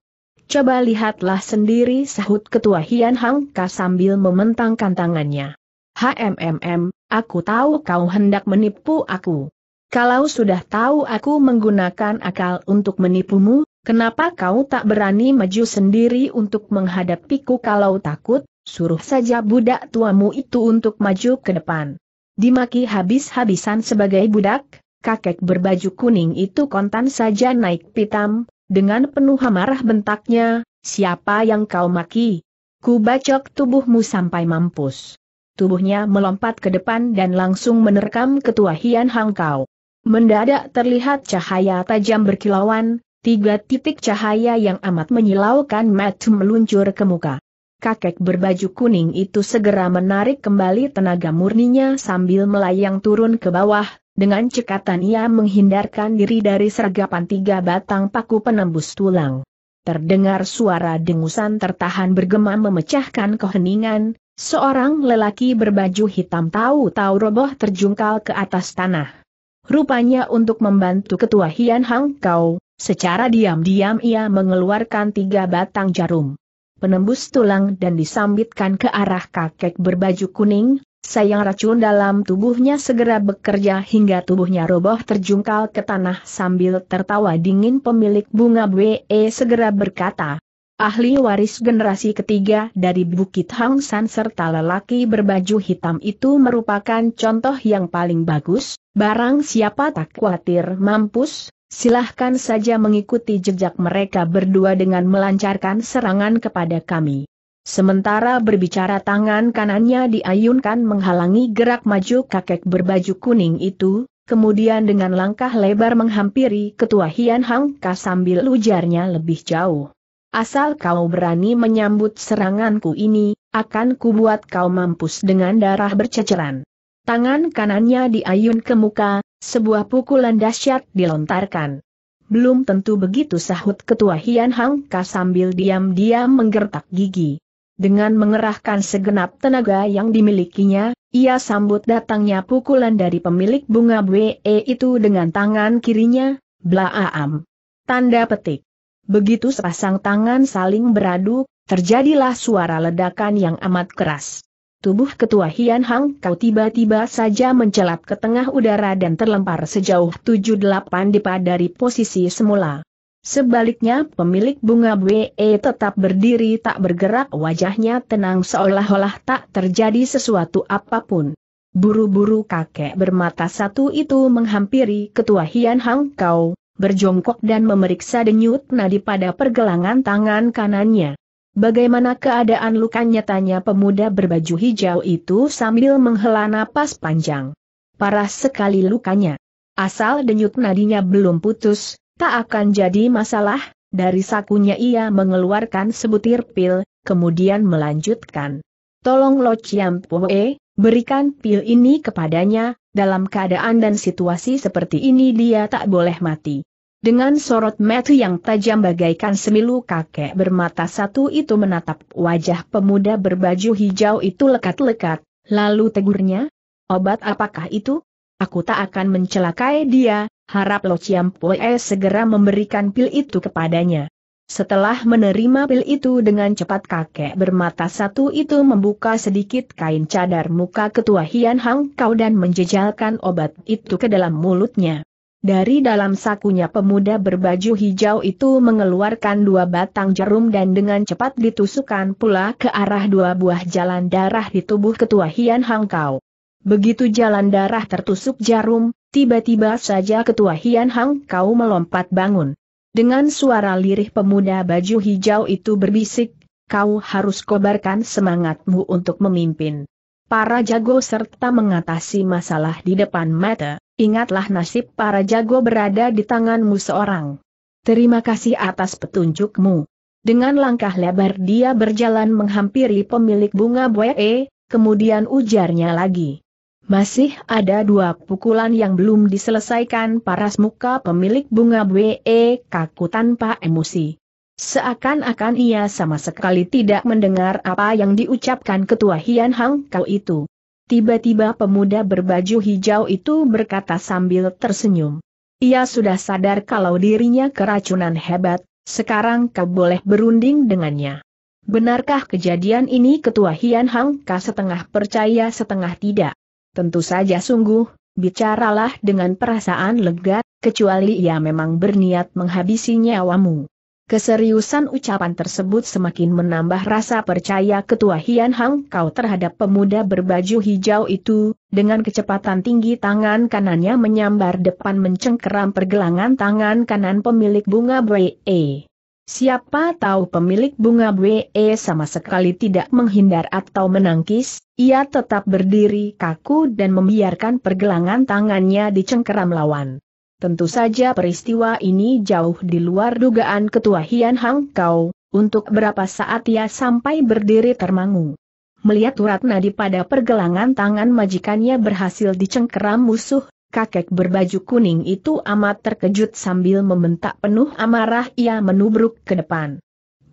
A: Coba lihatlah sendiri sahut ketua Hian Hang Ka sambil mementangkan tangannya. HMMM, aku tahu kau hendak menipu aku. Kalau sudah tahu aku menggunakan akal untuk menipumu, kenapa kau tak berani maju sendiri untuk menghadapiku kalau takut, suruh saja budak tuamu itu untuk maju ke depan. Dimaki habis-habisan sebagai budak, kakek berbaju kuning itu kontan saja naik pitam, dengan penuh amarah bentaknya, siapa yang kau maki? Ku bacok tubuhmu sampai mampus. Tubuhnya melompat ke depan dan langsung menerkam ketua Hian Hang Kau. Mendadak terlihat cahaya tajam berkilauan, tiga titik cahaya yang amat menyilaukan matu meluncur ke muka. Kakek berbaju kuning itu segera menarik kembali tenaga murninya sambil melayang turun ke bawah, dengan cekatan ia menghindarkan diri dari sergapan tiga batang paku penembus tulang. Terdengar suara dengusan tertahan bergema memecahkan keheningan, seorang lelaki berbaju hitam tahu-tahu roboh terjungkal ke atas tanah. Rupanya untuk membantu ketua Hian Hang Kau, secara diam-diam ia mengeluarkan tiga batang jarum. Penembus tulang dan disambitkan ke arah kakek berbaju kuning, Sayang racun dalam tubuhnya segera bekerja hingga tubuhnya roboh terjungkal ke tanah sambil tertawa dingin pemilik bunga BE segera berkata. Ahli waris generasi ketiga dari Bukit Hang San serta lelaki berbaju hitam itu merupakan contoh yang paling bagus, barang siapa tak khawatir mampus, silahkan saja mengikuti jejak mereka berdua dengan melancarkan serangan kepada kami. Sementara berbicara tangan kanannya diayunkan menghalangi gerak maju kakek berbaju kuning itu, kemudian dengan langkah lebar menghampiri ketua Hian Hang Ka sambil ujarnya lebih jauh. Asal kau berani menyambut seranganku ini, akan kubuat kau mampus dengan darah berceceran. Tangan kanannya diayun ke muka, sebuah pukulan dahsyat dilontarkan. Belum tentu begitu sahut ketua Hian Hang Ka sambil diam-diam menggertak gigi. Dengan mengerahkan segenap tenaga yang dimilikinya, ia sambut datangnya pukulan dari pemilik bunga BE itu dengan tangan kirinya, blaaam. Tanda petik. Begitu sepasang tangan saling beradu, terjadilah suara ledakan yang amat keras. Tubuh ketua Hian Hang Kau tiba-tiba saja mencelat ke tengah udara dan terlempar sejauh delapan dipa dari posisi semula. Sebaliknya pemilik bunga BE tetap berdiri tak bergerak wajahnya tenang seolah-olah tak terjadi sesuatu apapun. Buru-buru kakek bermata satu itu menghampiri ketua Hian Hang Kau, berjongkok dan memeriksa denyut nadi pada pergelangan tangan kanannya. Bagaimana keadaan lukanya tanya pemuda berbaju hijau itu sambil menghela napas panjang. Parah sekali lukanya. Asal denyut nadinya belum putus, Tak akan jadi masalah, dari sakunya ia mengeluarkan sebutir pil, kemudian melanjutkan. Tolong Lo Chiam Pue, berikan pil ini kepadanya, dalam keadaan dan situasi seperti ini dia tak boleh mati. Dengan sorot mata yang tajam bagaikan semilu kakek bermata satu itu menatap wajah pemuda berbaju hijau itu lekat-lekat, lalu tegurnya, obat apakah itu? Aku tak akan mencelakai dia, harap Lo Chiam Pue segera memberikan pil itu kepadanya. Setelah menerima pil itu dengan cepat kakek bermata satu itu membuka sedikit kain cadar muka ketua Hian Hang Kau dan menjejalkan obat itu ke dalam mulutnya. Dari dalam sakunya pemuda berbaju hijau itu mengeluarkan dua batang jarum dan dengan cepat ditusukkan pula ke arah dua buah jalan darah di tubuh ketua Hian Hangkau. Begitu jalan darah tertusuk jarum, tiba-tiba saja ketua Hian Hang Kau melompat bangun. Dengan suara lirih pemuda baju hijau itu berbisik, kau harus kobarkan semangatmu untuk memimpin. Para jago serta mengatasi masalah di depan mata, ingatlah nasib para jago berada di tanganmu seorang. Terima kasih atas petunjukmu. Dengan langkah lebar dia berjalan menghampiri pemilik bunga buee, kemudian ujarnya lagi. Masih ada dua pukulan yang belum diselesaikan paras muka pemilik bunga We kaku tanpa emosi. Seakan-akan ia sama sekali tidak mendengar apa yang diucapkan ketua Hian Hang Kau itu. Tiba-tiba pemuda berbaju hijau itu berkata sambil tersenyum. Ia sudah sadar kalau dirinya keracunan hebat, sekarang kau boleh berunding dengannya. Benarkah kejadian ini ketua Hian Hang Kau setengah percaya setengah tidak? Tentu saja sungguh, bicaralah dengan perasaan lega, kecuali ia memang berniat menghabisi nyawamu. Keseriusan ucapan tersebut semakin menambah rasa percaya ketua Hian Hang Kau terhadap pemuda berbaju hijau itu, dengan kecepatan tinggi tangan kanannya menyambar depan mencengkeram pergelangan tangan kanan pemilik bunga BE. Siapa tahu pemilik bunga We sama sekali tidak menghindar atau menangkis, ia tetap berdiri kaku dan membiarkan pergelangan tangannya dicengkeram lawan. Tentu saja peristiwa ini jauh di luar dugaan ketua Hian Hang Kau, untuk berapa saat ia sampai berdiri termangu. Melihat urat nadi pada pergelangan tangan majikannya berhasil dicengkeram musuh, kakek berbaju kuning itu amat terkejut sambil membentak penuh amarah ia menubruk ke depan.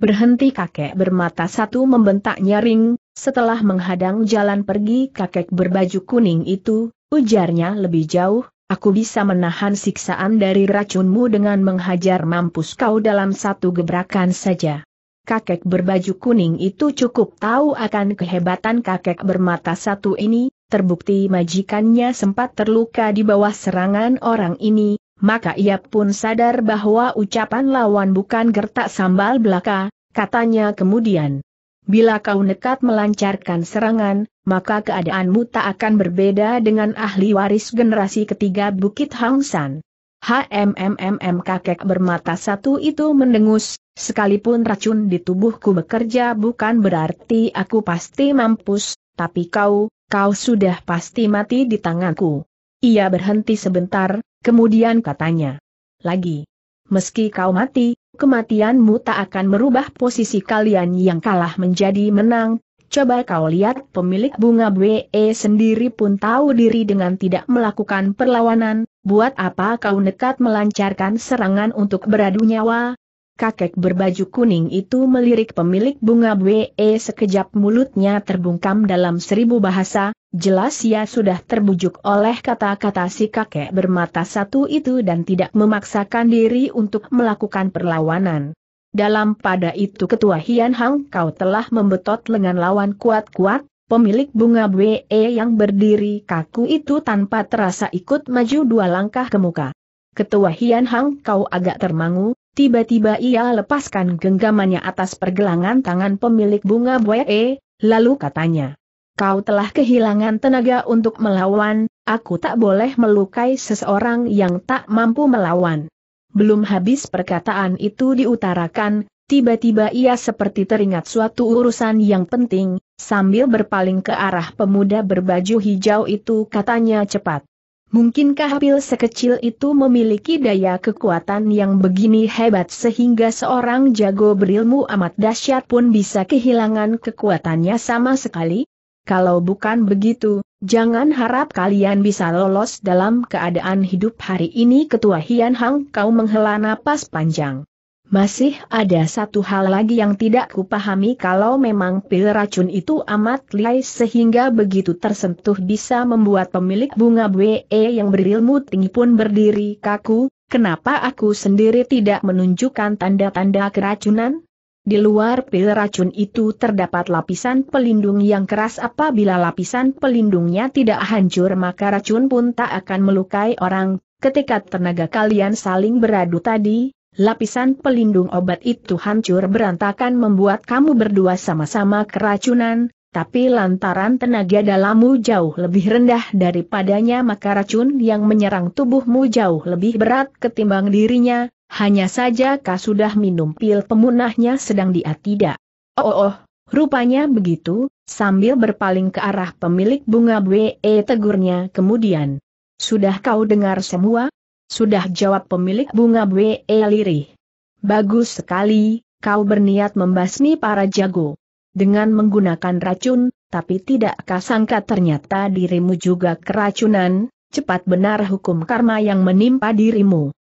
A: Berhenti kakek bermata satu membentak nyaring, setelah menghadang jalan pergi kakek berbaju kuning itu, ujarnya lebih jauh, aku bisa menahan siksaan dari racunmu dengan menghajar mampus kau dalam satu gebrakan saja. Kakek berbaju kuning itu cukup tahu akan kehebatan kakek bermata satu ini, terbukti majikannya sempat terluka di bawah serangan orang ini, maka ia pun sadar bahwa ucapan lawan bukan gertak sambal belaka, katanya kemudian. Bila kau nekat melancarkan serangan, maka keadaanmu tak akan berbeda dengan ahli waris generasi ketiga Bukit Hang San. HMMMM kakek bermata satu itu mendengus, sekalipun racun di tubuhku bekerja bukan berarti aku pasti mampus, tapi kau, kau sudah pasti mati di tanganku. Ia berhenti sebentar, kemudian katanya. Lagi. Meski kau mati, kematianmu tak akan merubah posisi kalian yang kalah menjadi menang. Coba kau lihat pemilik bunga BE sendiri pun tahu diri dengan tidak melakukan perlawanan, buat apa kau nekat melancarkan serangan untuk beradu nyawa, kakek berbaju kuning itu melirik pemilik bunga BE sekejap mulutnya terbungkam dalam seribu bahasa, jelas ia sudah terbujuk oleh kata-kata si kakek bermata satu itu dan tidak memaksakan diri untuk melakukan perlawanan. Dalam pada itu ketua Hian Hang kau telah membetot lengan lawan kuat-kuat, pemilik bunga BE yang berdiri kaku itu tanpa terasa ikut maju dua langkah ke muka. Ketua Hian Hang kau agak termangu, Tiba-tiba ia lepaskan genggamannya atas pergelangan tangan pemilik bunga buaye, e, lalu katanya. Kau telah kehilangan tenaga untuk melawan, aku tak boleh melukai seseorang yang tak mampu melawan. Belum habis perkataan itu diutarakan, tiba-tiba ia seperti teringat suatu urusan yang penting, sambil berpaling ke arah pemuda berbaju hijau itu katanya cepat. Mungkinkah pil sekecil itu memiliki daya kekuatan yang begini hebat sehingga seorang jago berilmu amat dahsyat pun bisa kehilangan kekuatannya sama sekali? Kalau bukan begitu, jangan harap kalian bisa lolos dalam keadaan hidup hari ini ketua Hian Hang kau menghela napas panjang. Masih ada satu hal lagi yang tidak kupahami kalau memang pil racun itu amat lihai sehingga begitu tersentuh bisa membuat pemilik bunga BE yang berilmu tinggi pun berdiri kaku, kenapa aku sendiri tidak menunjukkan tanda-tanda keracunan? Di luar pil racun itu terdapat lapisan pelindung yang keras apabila lapisan pelindungnya tidak hancur maka racun pun tak akan melukai orang, ketika tenaga kalian saling beradu tadi, Lapisan pelindung obat itu hancur berantakan membuat kamu berdua sama-sama keracunan, tapi lantaran tenaga dalammu jauh lebih rendah daripadanya maka racun yang menyerang tubuhmu jauh lebih berat ketimbang dirinya, hanya saja kau sudah minum pil pemunahnya sedang dia tidak. Oh, oh, oh rupanya begitu, sambil berpaling ke arah pemilik bunga We tegurnya kemudian. Sudah kau dengar semua? Sudah jawab pemilik bunga e Lirih. Bagus sekali, kau berniat membasmi para jago. Dengan menggunakan racun, tapi tidak kasangka ternyata dirimu juga keracunan, cepat benar hukum karma yang menimpa dirimu.